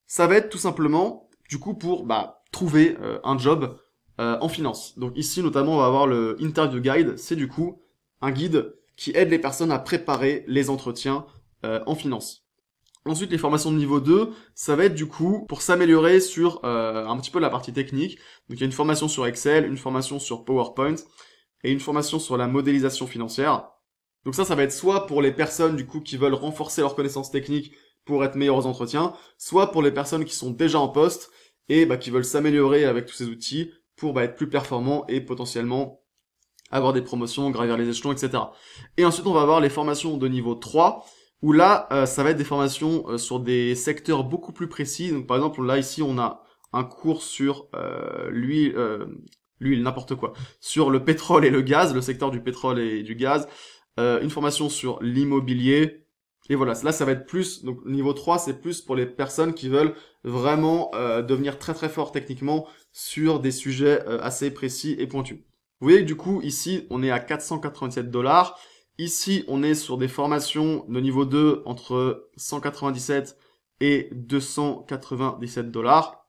ça va être tout simplement du coup pour bah, trouver euh, un job euh, en finance. Donc ici notamment on va avoir le interview guide, c'est du coup un guide qui aide les personnes à préparer les entretiens euh, en finance. Ensuite, les formations de niveau 2, ça va être du coup pour s'améliorer sur un petit peu la partie technique. Donc il y a une formation sur Excel, une formation sur PowerPoint et une formation sur la modélisation financière. Donc ça, ça va être soit pour les personnes du coup qui veulent renforcer leurs connaissances techniques pour être meilleur aux entretiens, soit pour les personnes qui sont déjà en poste et bah, qui veulent s'améliorer avec tous ces outils pour bah, être plus performants et potentiellement avoir des promotions, gravir les échelons, etc. Et ensuite, on va avoir les formations de niveau 3, où là, euh, ça va être des formations euh, sur des secteurs beaucoup plus précis. Donc, par exemple, là, ici, on a un cours sur euh, l'huile, l'huile, n'importe quoi, sur le pétrole et le gaz, le secteur du pétrole et du gaz, une formation sur l'immobilier, et voilà, là ça va être plus, donc niveau 3 c'est plus pour les personnes qui veulent vraiment euh, devenir très très fort techniquement sur des sujets euh, assez précis et pointus. Vous voyez du coup ici on est à 497 dollars, ici on est sur des formations de niveau 2 entre 197 et 297 dollars,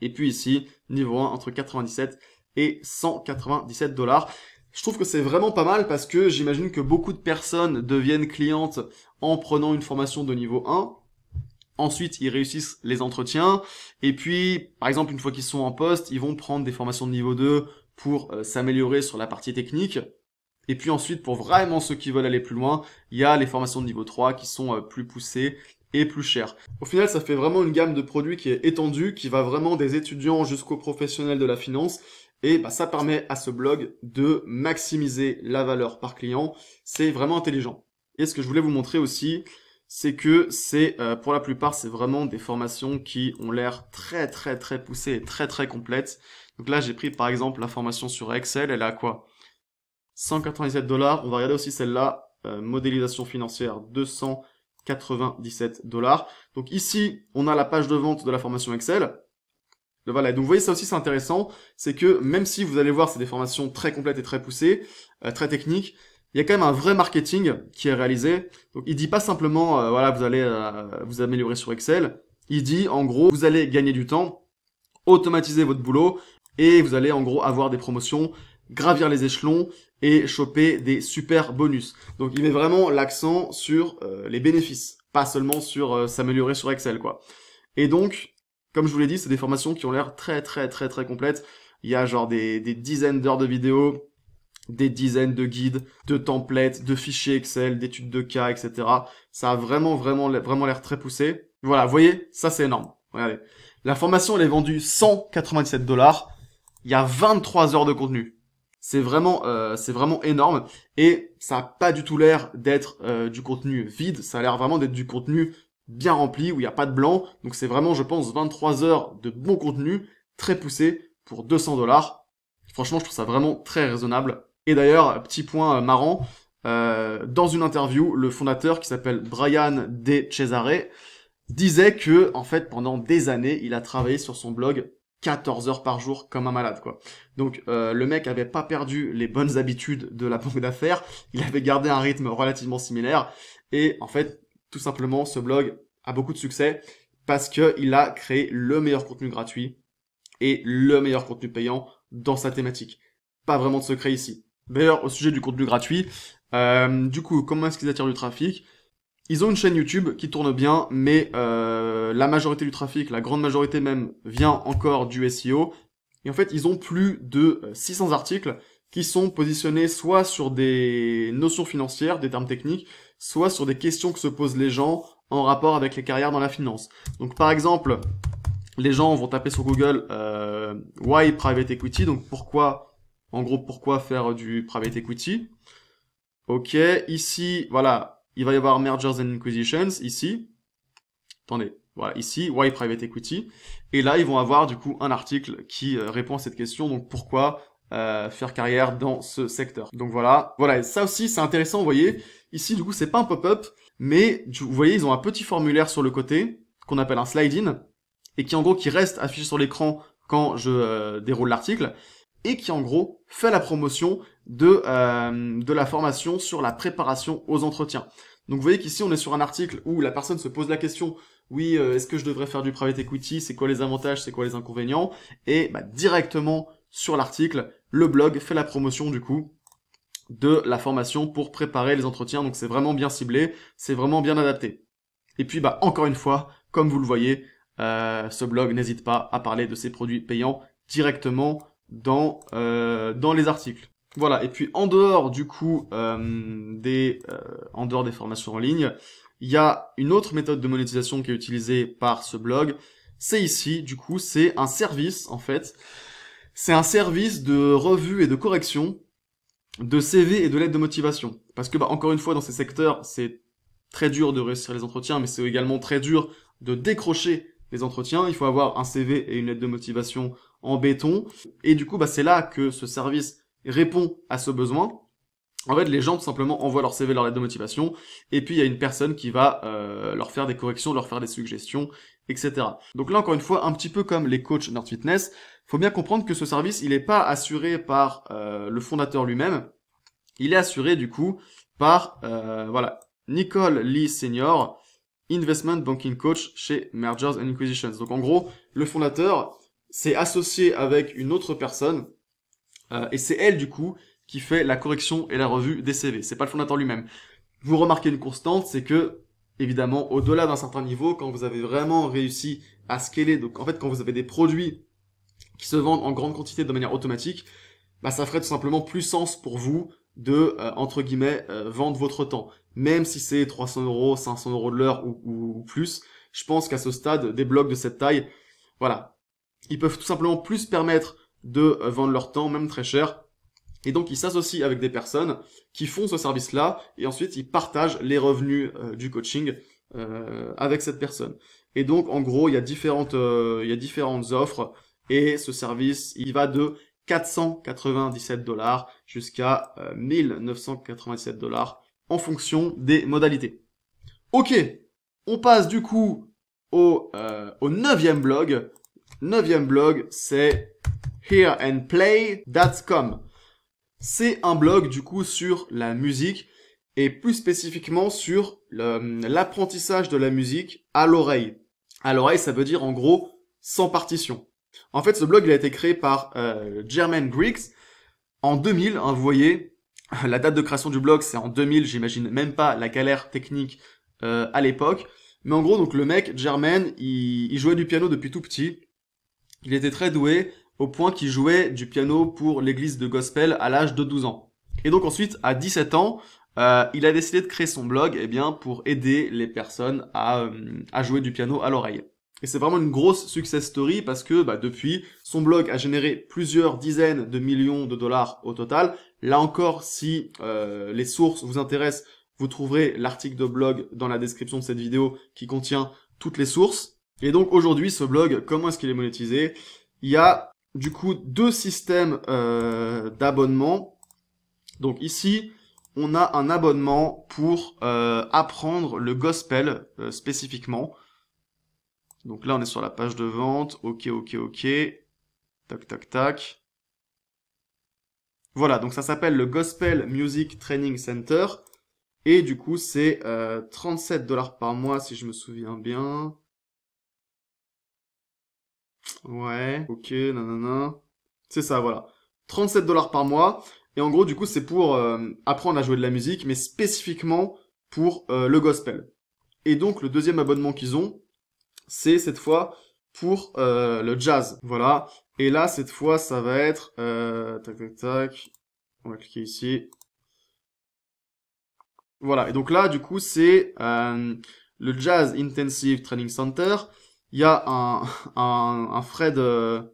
et puis ici niveau 1 entre 97 et 197 dollars. Je trouve que c'est vraiment pas mal parce que j'imagine que beaucoup de personnes deviennent clientes en prenant une formation de niveau 1. Ensuite, ils réussissent les entretiens. Et puis, par exemple, une fois qu'ils sont en poste, ils vont prendre des formations de niveau 2 pour euh, s'améliorer sur la partie technique. Et puis ensuite, pour vraiment ceux qui veulent aller plus loin, il y a les formations de niveau 3 qui sont euh, plus poussées et plus chères. Au final, ça fait vraiment une gamme de produits qui est étendue, qui va vraiment des étudiants jusqu'aux professionnels de la finance. Et bah, ça permet à ce blog de maximiser la valeur par client. C'est vraiment intelligent. Et ce que je voulais vous montrer aussi, c'est que c'est euh, pour la plupart, c'est vraiment des formations qui ont l'air très très très poussées et très très complètes. Donc là, j'ai pris par exemple la formation sur Excel, elle est à quoi 197 dollars. On va regarder aussi celle-là, euh, modélisation financière 297 dollars. Donc ici, on a la page de vente de la formation Excel. Voilà, donc vous voyez ça aussi c'est intéressant, c'est que même si vous allez voir c'est des formations très complètes et très poussées, euh, très techniques, il y a quand même un vrai marketing qui est réalisé. Donc il dit pas simplement euh, voilà, vous allez euh, vous améliorer sur Excel, il dit en gros, vous allez gagner du temps, automatiser votre boulot et vous allez en gros avoir des promotions, gravir les échelons et choper des super bonus. Donc il met vraiment l'accent sur euh, les bénéfices, pas seulement sur s'améliorer sur Excel quoi. Et donc comme je vous l'ai dit, c'est des formations qui ont l'air très très très très complètes. Il y a genre des, des dizaines d'heures de vidéos, des dizaines de guides, de templates, de fichiers Excel, d'études de cas, etc. Ça a vraiment, vraiment, vraiment l'air très poussé. Voilà, vous voyez, ça c'est énorme. Regardez. La formation, elle est vendue 197 dollars. Il y a 23 heures de contenu. C'est vraiment, euh, c'est vraiment énorme et ça n'a pas du tout l'air d'être euh, du contenu vide. Ça a l'air vraiment d'être du contenu bien rempli où il n'y a pas de blanc. Donc c'est vraiment, je pense, 23 heures de bon contenu très poussé pour 200 dollars. Franchement, je trouve ça vraiment très raisonnable et d'ailleurs, petit point euh, marrant, euh, dans une interview, le fondateur qui s'appelle Brian De Cesare disait que, en fait, pendant des années, il a travaillé sur son blog 14 heures par jour comme un malade, quoi. Donc, euh, le mec avait pas perdu les bonnes habitudes de la banque d'affaires, il avait gardé un rythme relativement similaire, et en fait, tout simplement, ce blog a beaucoup de succès parce qu'il a créé le meilleur contenu gratuit et le meilleur contenu payant dans sa thématique. Pas vraiment de secret ici. D'ailleurs, au sujet du contenu gratuit, euh, du coup, comment est-ce qu'ils attirent du trafic Ils ont une chaîne YouTube qui tourne bien, mais euh, la majorité du trafic, la grande majorité même, vient encore du SEO. Et en fait, ils ont plus de 600 euh, articles qui sont positionnés soit sur des notions financières, des termes techniques, soit sur des questions que se posent les gens en rapport avec les carrières dans la finance. Donc par exemple, les gens vont taper sur Google Why Private Equity, donc pourquoi en gros, pourquoi faire du private equity Ok, ici, voilà, il va y avoir mergers and acquisitions, ici. Attendez, voilà, ici, why private equity Et là, ils vont avoir du coup un article qui euh, répond à cette question, donc pourquoi euh, faire carrière dans ce secteur. Donc voilà, voilà, ça aussi c'est intéressant, vous voyez, ici du coup c'est pas un pop-up, mais vous voyez, ils ont un petit formulaire sur le côté, qu'on appelle un slide-in, et qui en gros qui reste affiché sur l'écran quand je euh, déroule l'article, et qui en gros fait la promotion de, euh, de la formation sur la préparation aux entretiens. Donc vous voyez qu'ici on est sur un article où la personne se pose la question oui, euh, est-ce que je devrais faire du private equity C'est quoi les avantages C'est quoi les inconvénients Et bah, directement sur l'article, le blog fait la promotion du coup de la formation pour préparer les entretiens. Donc c'est vraiment bien ciblé, c'est vraiment bien adapté. Et puis bah encore une fois, comme vous le voyez, euh, ce blog n'hésite pas à parler de ses produits payants directement dans, euh, dans les articles. Voilà, et puis en dehors du coup euh, des euh, en dehors des formations en ligne, il y a une autre méthode de monétisation qui est utilisée par ce blog. C'est ici, du coup, c'est un service en fait. C'est un service de revue et de correction de CV et de lettres de motivation. Parce que bah, encore une fois, dans ces secteurs, c'est très dur de réussir les entretiens, mais c'est également très dur de décrocher les entretiens. Il faut avoir un CV et une lettre de motivation en béton. Et du coup, bah, c'est là que ce service répond à ce besoin. En fait, les gens tout simplement envoient leur CV, leur lettre de motivation, et puis il y a une personne qui va euh, leur faire des corrections, leur faire des suggestions, etc. Donc là, encore une fois, un petit peu comme les coachs North Fitness, faut bien comprendre que ce service, il n'est pas assuré par euh, le fondateur lui-même, il est assuré du coup par euh, voilà Nicole Lee Senior, Investment Banking Coach chez Mergers and Inquisitions. Donc en gros, le fondateur, c'est associé avec une autre personne, euh, et c'est elle du coup qui fait la correction et la revue des CV. C'est pas le fondateur lui-même. Vous remarquez une constante, c'est que évidemment au-delà d'un certain niveau, quand vous avez vraiment réussi à scaler, donc en fait quand vous avez des produits qui se vendent en grande quantité de manière automatique, bah ça ferait tout simplement plus sens pour vous de euh, entre guillemets euh, vendre votre temps, même si c'est 300 euros, 500 euros de l'heure ou, ou, plus. Je pense qu'à ce stade, des blocs de cette taille, voilà, ils peuvent tout simplement plus permettre de euh, vendre leur temps, même très cher. Et donc ils s'associent avec des personnes qui font ce service-là, et ensuite ils partagent les revenus euh, du coaching euh, avec cette personne. Et donc en gros, il y a différentes, il y différentes offres, et ce service, il va de 497 dollars jusqu'à 1997 dollars en fonction des modalités. Ok, on passe du coup au, au neuvième blog Neuvième blog, c'est hearandplay.com. C'est un blog du coup sur la musique et plus spécifiquement sur l'apprentissage de la musique à l'oreille. À l'oreille, ça veut dire en gros sans partition. En fait, ce blog il a été créé par euh, German Greeks en 2000. Hein, vous voyez, la date de création du blog c'est en 2000. J'imagine même pas la galère technique euh, à l'époque. Mais en gros, donc le mec German, il jouait du piano depuis tout petit. Il était très doué au point qu'il jouait du piano pour l'église de gospel à l'âge de 12 ans. Et donc ensuite, à 17 ans, euh, il a décidé de créer son blog eh bien, pour aider les personnes euh, à, jouer du piano à l'oreille. Et c'est vraiment une grosse success story parce que bah, depuis, son blog a généré plusieurs dizaines de millions de dollars au total. Là encore, si euh, les sources vous intéressent, vous trouverez l'article de blog dans la description de cette vidéo qui contient toutes les sources. Et donc aujourd'hui, ce blog, comment est-ce qu'il est monétisé Il y a du coup deux systèmes euh, d'abonnement. Donc ici, on a un abonnement pour euh, apprendre le gospel euh, spécifiquement. Donc là, on est sur la page de vente. Ok, ok, ok. Tac, tac, tac. Voilà, donc ça s'appelle le Gospel Music Training Center. Et du coup, c'est 37 dollars par mois, si je me souviens bien. Ouais, ok, nanana. C'est ça, voilà. 37 dollars par mois. Et en gros, du coup, c'est pour euh, apprendre à jouer de la musique, mais spécifiquement pour euh, le gospel. Et donc, le deuxième abonnement qu'ils ont, c'est cette fois pour euh, le jazz. Voilà. Et là, cette fois, ça va être... tac, tac, tac. On va cliquer ici. Voilà. Et donc là, du coup, c'est le Jazz Intensive Training Center il y a un, un, un frais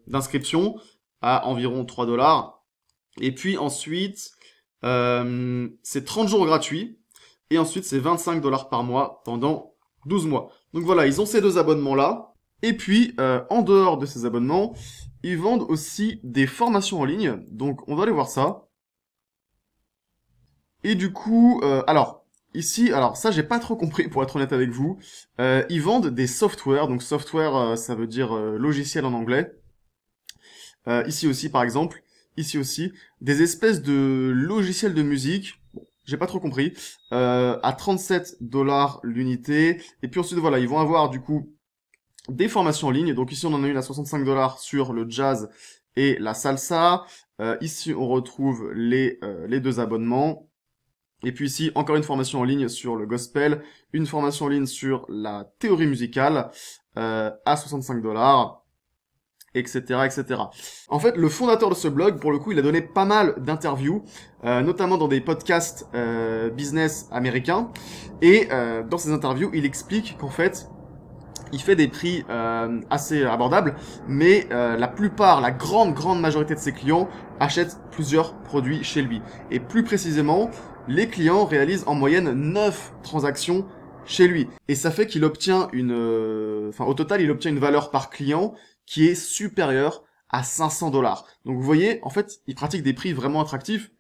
d'inscription à environ 3 dollars. Et puis ensuite, euh, c'est 30 jours gratuits. Et ensuite, c'est 25 dollars par mois pendant 12 mois. Donc voilà, ils ont ces deux abonnements-là. Et puis, euh, en dehors de ces abonnements, ils vendent aussi des formations en ligne. Donc on va aller voir ça. Et du coup, euh, alors, Ici, alors ça j'ai pas trop compris pour être honnête avec vous, euh, ils vendent des softwares, donc software euh, ça veut dire euh, logiciel en anglais. ici aussi par exemple, ici aussi, des espèces de logiciels de musique, bon, j'ai pas trop compris, à 37 dollars l'unité, et puis ensuite voilà, ils vont avoir du coup des formations en ligne, donc ici on en a une à 65 dollars sur le jazz et la salsa, ici on retrouve les, les deux abonnements, et puis ici, encore une formation en ligne sur le gospel, une formation en ligne sur la théorie musicale euh, à 65 dollars, etc., etc. En fait, le fondateur de ce blog, pour le coup, il a donné pas mal d'interviews, euh, notamment dans des podcasts euh, business américains. Et euh, dans ces interviews, il explique qu'en fait, il fait des prix euh, assez abordables, mais euh, la plupart, la grande, grande majorité de ses clients achètent plusieurs produits chez lui. Et plus précisément, les clients réalisent en moyenne 9 transactions chez lui. Et ça fait qu'il obtient une... Euh, enfin, au total, il obtient une valeur par client qui est supérieure à 500 dollars. Donc vous voyez, en fait, il pratique des prix vraiment attractifs,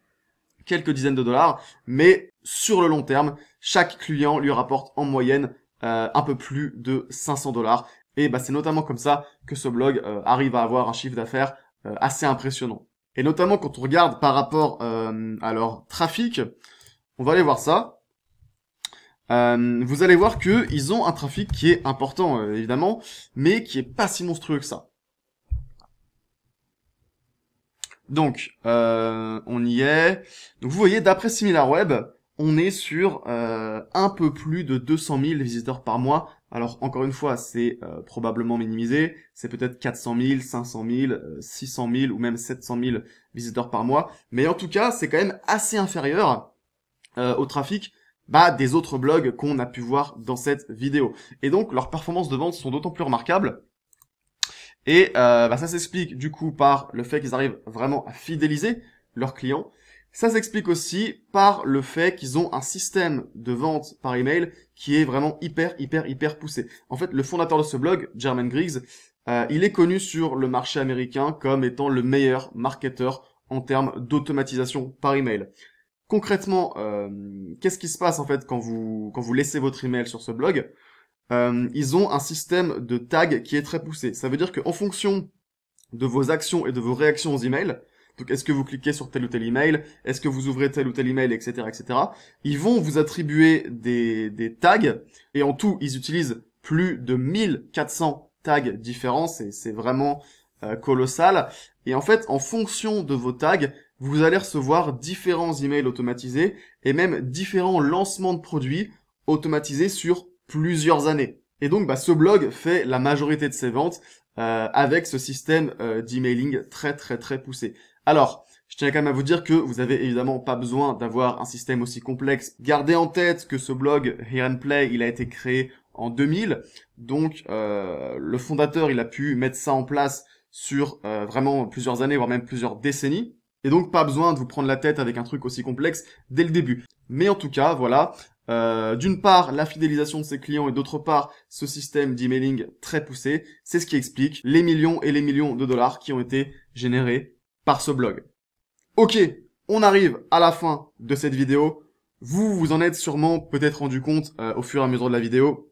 quelques dizaines de dollars, mais sur le long terme, chaque client lui rapporte en moyenne euh, un peu plus de 500 dollars. Et bah, c'est notamment comme ça que ce blog euh, arrive à avoir un chiffre d'affaires assez impressionnant. Et notamment quand on regarde par rapport à leur trafic, on va aller voir ça. Euh, vous allez voir que ils ont un trafic qui est important, euh, évidemment, mais qui est pas si monstrueux que ça. Donc, euh, on y est. Donc, vous voyez, d'après SimilarWeb, on est sur un peu plus de 200 000 visiteurs par mois. Alors, encore une fois, c'est probablement minimisé. C'est peut-être 400 000, 500 000, 600 000 ou même 700 000 visiteurs par mois. Mais en tout cas, c'est quand même assez inférieur euh, au trafic bah, des autres blogs qu'on a pu voir dans cette vidéo. Et donc leurs performances de vente sont d'autant plus remarquables. Et euh, bah, ça s'explique du coup par le fait qu'ils arrivent vraiment à fidéliser leurs clients. Ça s'explique aussi par le fait qu'ils ont un système de vente par email qui est vraiment hyper, hyper, hyper poussé. En fait, le fondateur de ce blog, German Griggs, euh, il est connu sur le marché américain comme étant le meilleur marketeur en termes d'automatisation par email concrètement, euh, qu'est-ce qui se passe en fait quand vous quand vous laissez votre email sur ce blog euh, Ils ont un système de tags qui est très poussé. Ça veut dire qu'en fonction de vos actions et de vos réactions aux emails, donc est-ce que vous cliquez sur tel ou tel email, est-ce que vous ouvrez tel ou tel email, etc., etc. Ils vont vous attribuer des, tags et en tout, ils utilisent plus de 1400 tags différents. C'est vraiment euh, colossal. Et en fait, en fonction de vos tags, vous allez recevoir différents emails automatisés et même différents lancements de produits automatisés sur plusieurs années. Et donc, bah, ce blog fait la majorité de ses ventes euh, avec ce système euh, d'emailing très très très poussé. Alors, je tiens quand même à vous dire que vous avez évidemment pas besoin d'avoir un système aussi complexe. Gardez en tête que ce blog Here and Play, il a été créé en 2000, donc euh, le fondateur, il a pu mettre ça en place sur vraiment plusieurs années, voire même plusieurs décennies. Et donc pas besoin de vous prendre la tête avec un truc aussi complexe dès le début. Mais en tout cas, voilà, euh, d'une part la fidélisation de ses clients et d'autre part ce système d'emailing très poussé, c'est ce qui explique les millions et les millions de dollars qui ont été générés par ce blog. Ok, on arrive à la fin de cette vidéo. Vous vous en êtes sûrement peut-être rendu compte euh, au fur et à mesure de la vidéo.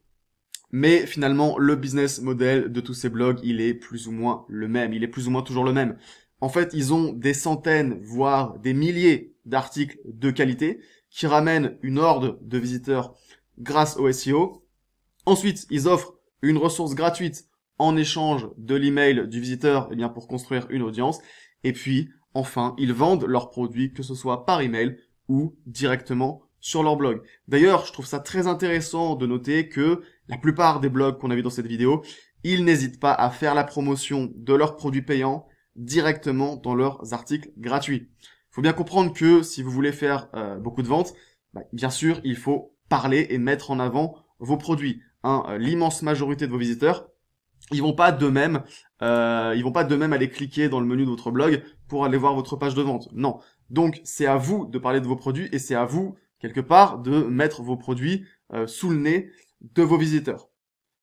Mais finalement, le business model de tous ces blogs, il est plus ou moins le même. Il est plus ou moins toujours le même en fait, ils ont des centaines, voire des milliers d'articles de qualité qui ramènent une horde de visiteurs grâce au SEO. Ensuite, ils offrent une ressource gratuite en échange de l'email du visiteur eh bien, pour construire une audience. Et puis, enfin, ils vendent leurs produits, que ce soit par email ou directement sur leur blog. D'ailleurs, je trouve ça très intéressant de noter que la plupart des blogs qu'on a vus dans cette vidéo, ils n'hésitent pas à faire la promotion de leurs produits payants directement dans leurs articles gratuits. Il faut bien comprendre que si vous voulez faire euh, beaucoup de ventes, bah, bien sûr, il faut parler et mettre en avant vos produits. Hein, euh, l'immense majorité de vos visiteurs, ils vont pas de même, euh, ils vont pas de même aller cliquer dans le menu de votre blog pour aller voir votre page de vente. Non. Donc c'est à vous de parler de vos produits et c'est à vous quelque part de mettre vos produits sous le nez de vos visiteurs.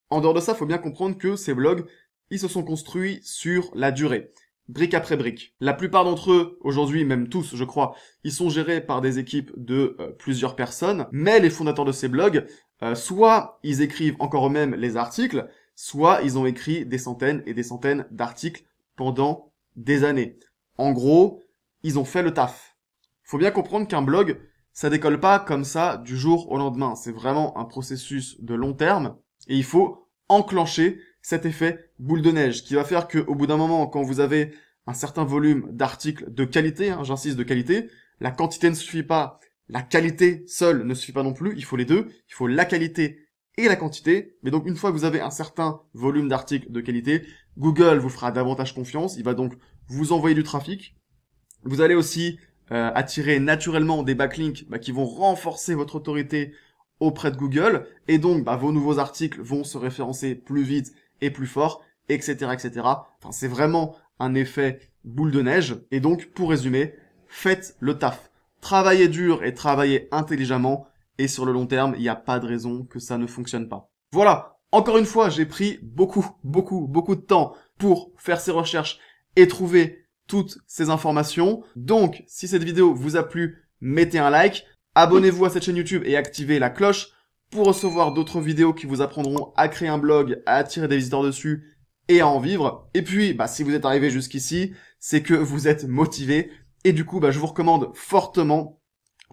En dehors de ça, il faut bien comprendre que ces blogs, ils se sont construits sur la durée brique après brique. La plupart d'entre eux, aujourd'hui même tous je crois, ils sont gérés par des équipes de euh, plusieurs personnes, mais les fondateurs de ces blogs, euh, soit ils écrivent encore eux-mêmes les articles, soit ils ont écrit des centaines et des centaines d'articles pendant des années. En gros, ils ont fait le taf. Faut bien comprendre qu'un blog, ça décolle pas comme ça du jour au lendemain. C'est vraiment un processus de long terme et il faut enclencher cet effet boule de neige qui va faire que au bout d'un moment, quand vous avez un certain volume d'articles de qualité, hein, j'insiste de qualité, la quantité ne suffit pas, la qualité seule ne suffit pas non plus, il faut les deux, il faut la qualité et la quantité. Mais donc une fois que vous avez un certain volume d'articles de qualité, Google vous fera davantage confiance, il va donc vous envoyer du trafic. Vous allez aussi euh, attirer naturellement des backlinks bah, qui vont renforcer votre autorité auprès de Google et donc bah, vos nouveaux articles vont se référencer plus vite plus fort, etc., etc. c'est vraiment un effet boule de neige. Et donc, pour résumer, faites le taf. Travaillez dur et travaillez intelligemment. Et sur le long terme, il n'y a pas de raison que ça ne fonctionne pas. Voilà. Encore une fois, j'ai pris beaucoup, beaucoup, beaucoup de temps pour faire ces recherches et trouver toutes ces informations. Donc, si cette vidéo vous a plu, mettez un like, abonnez-vous à cette chaîne YouTube et activez la cloche pour recevoir d'autres vidéos qui vous apprendront à créer un blog, à attirer des visiteurs dessus et à en vivre. Et puis, bah, si vous êtes arrivé jusqu'ici, c'est que vous êtes motivé. Et du coup, bah, je vous recommande fortement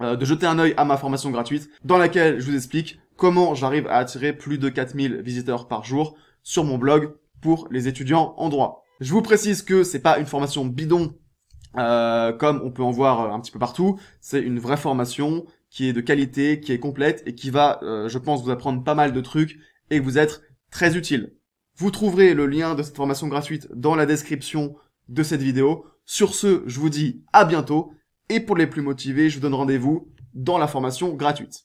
euh, de jeter un œil à ma formation gratuite dans laquelle je vous explique comment j'arrive à attirer plus de 4000 visiteurs par jour sur mon blog pour les étudiants en droit. Je vous précise que c'est pas une formation bidon euh, comme on peut en voir euh, un petit peu partout, c'est une vraie formation qui est de qualité, qui est complète et qui va, euh, je pense, vous apprendre pas mal de trucs et vous être très utile. Vous trouverez le lien de cette formation gratuite dans la description de cette vidéo. Sur ce, je vous dis à bientôt et pour les plus motivés, je vous donne rendez-vous dans la formation gratuite.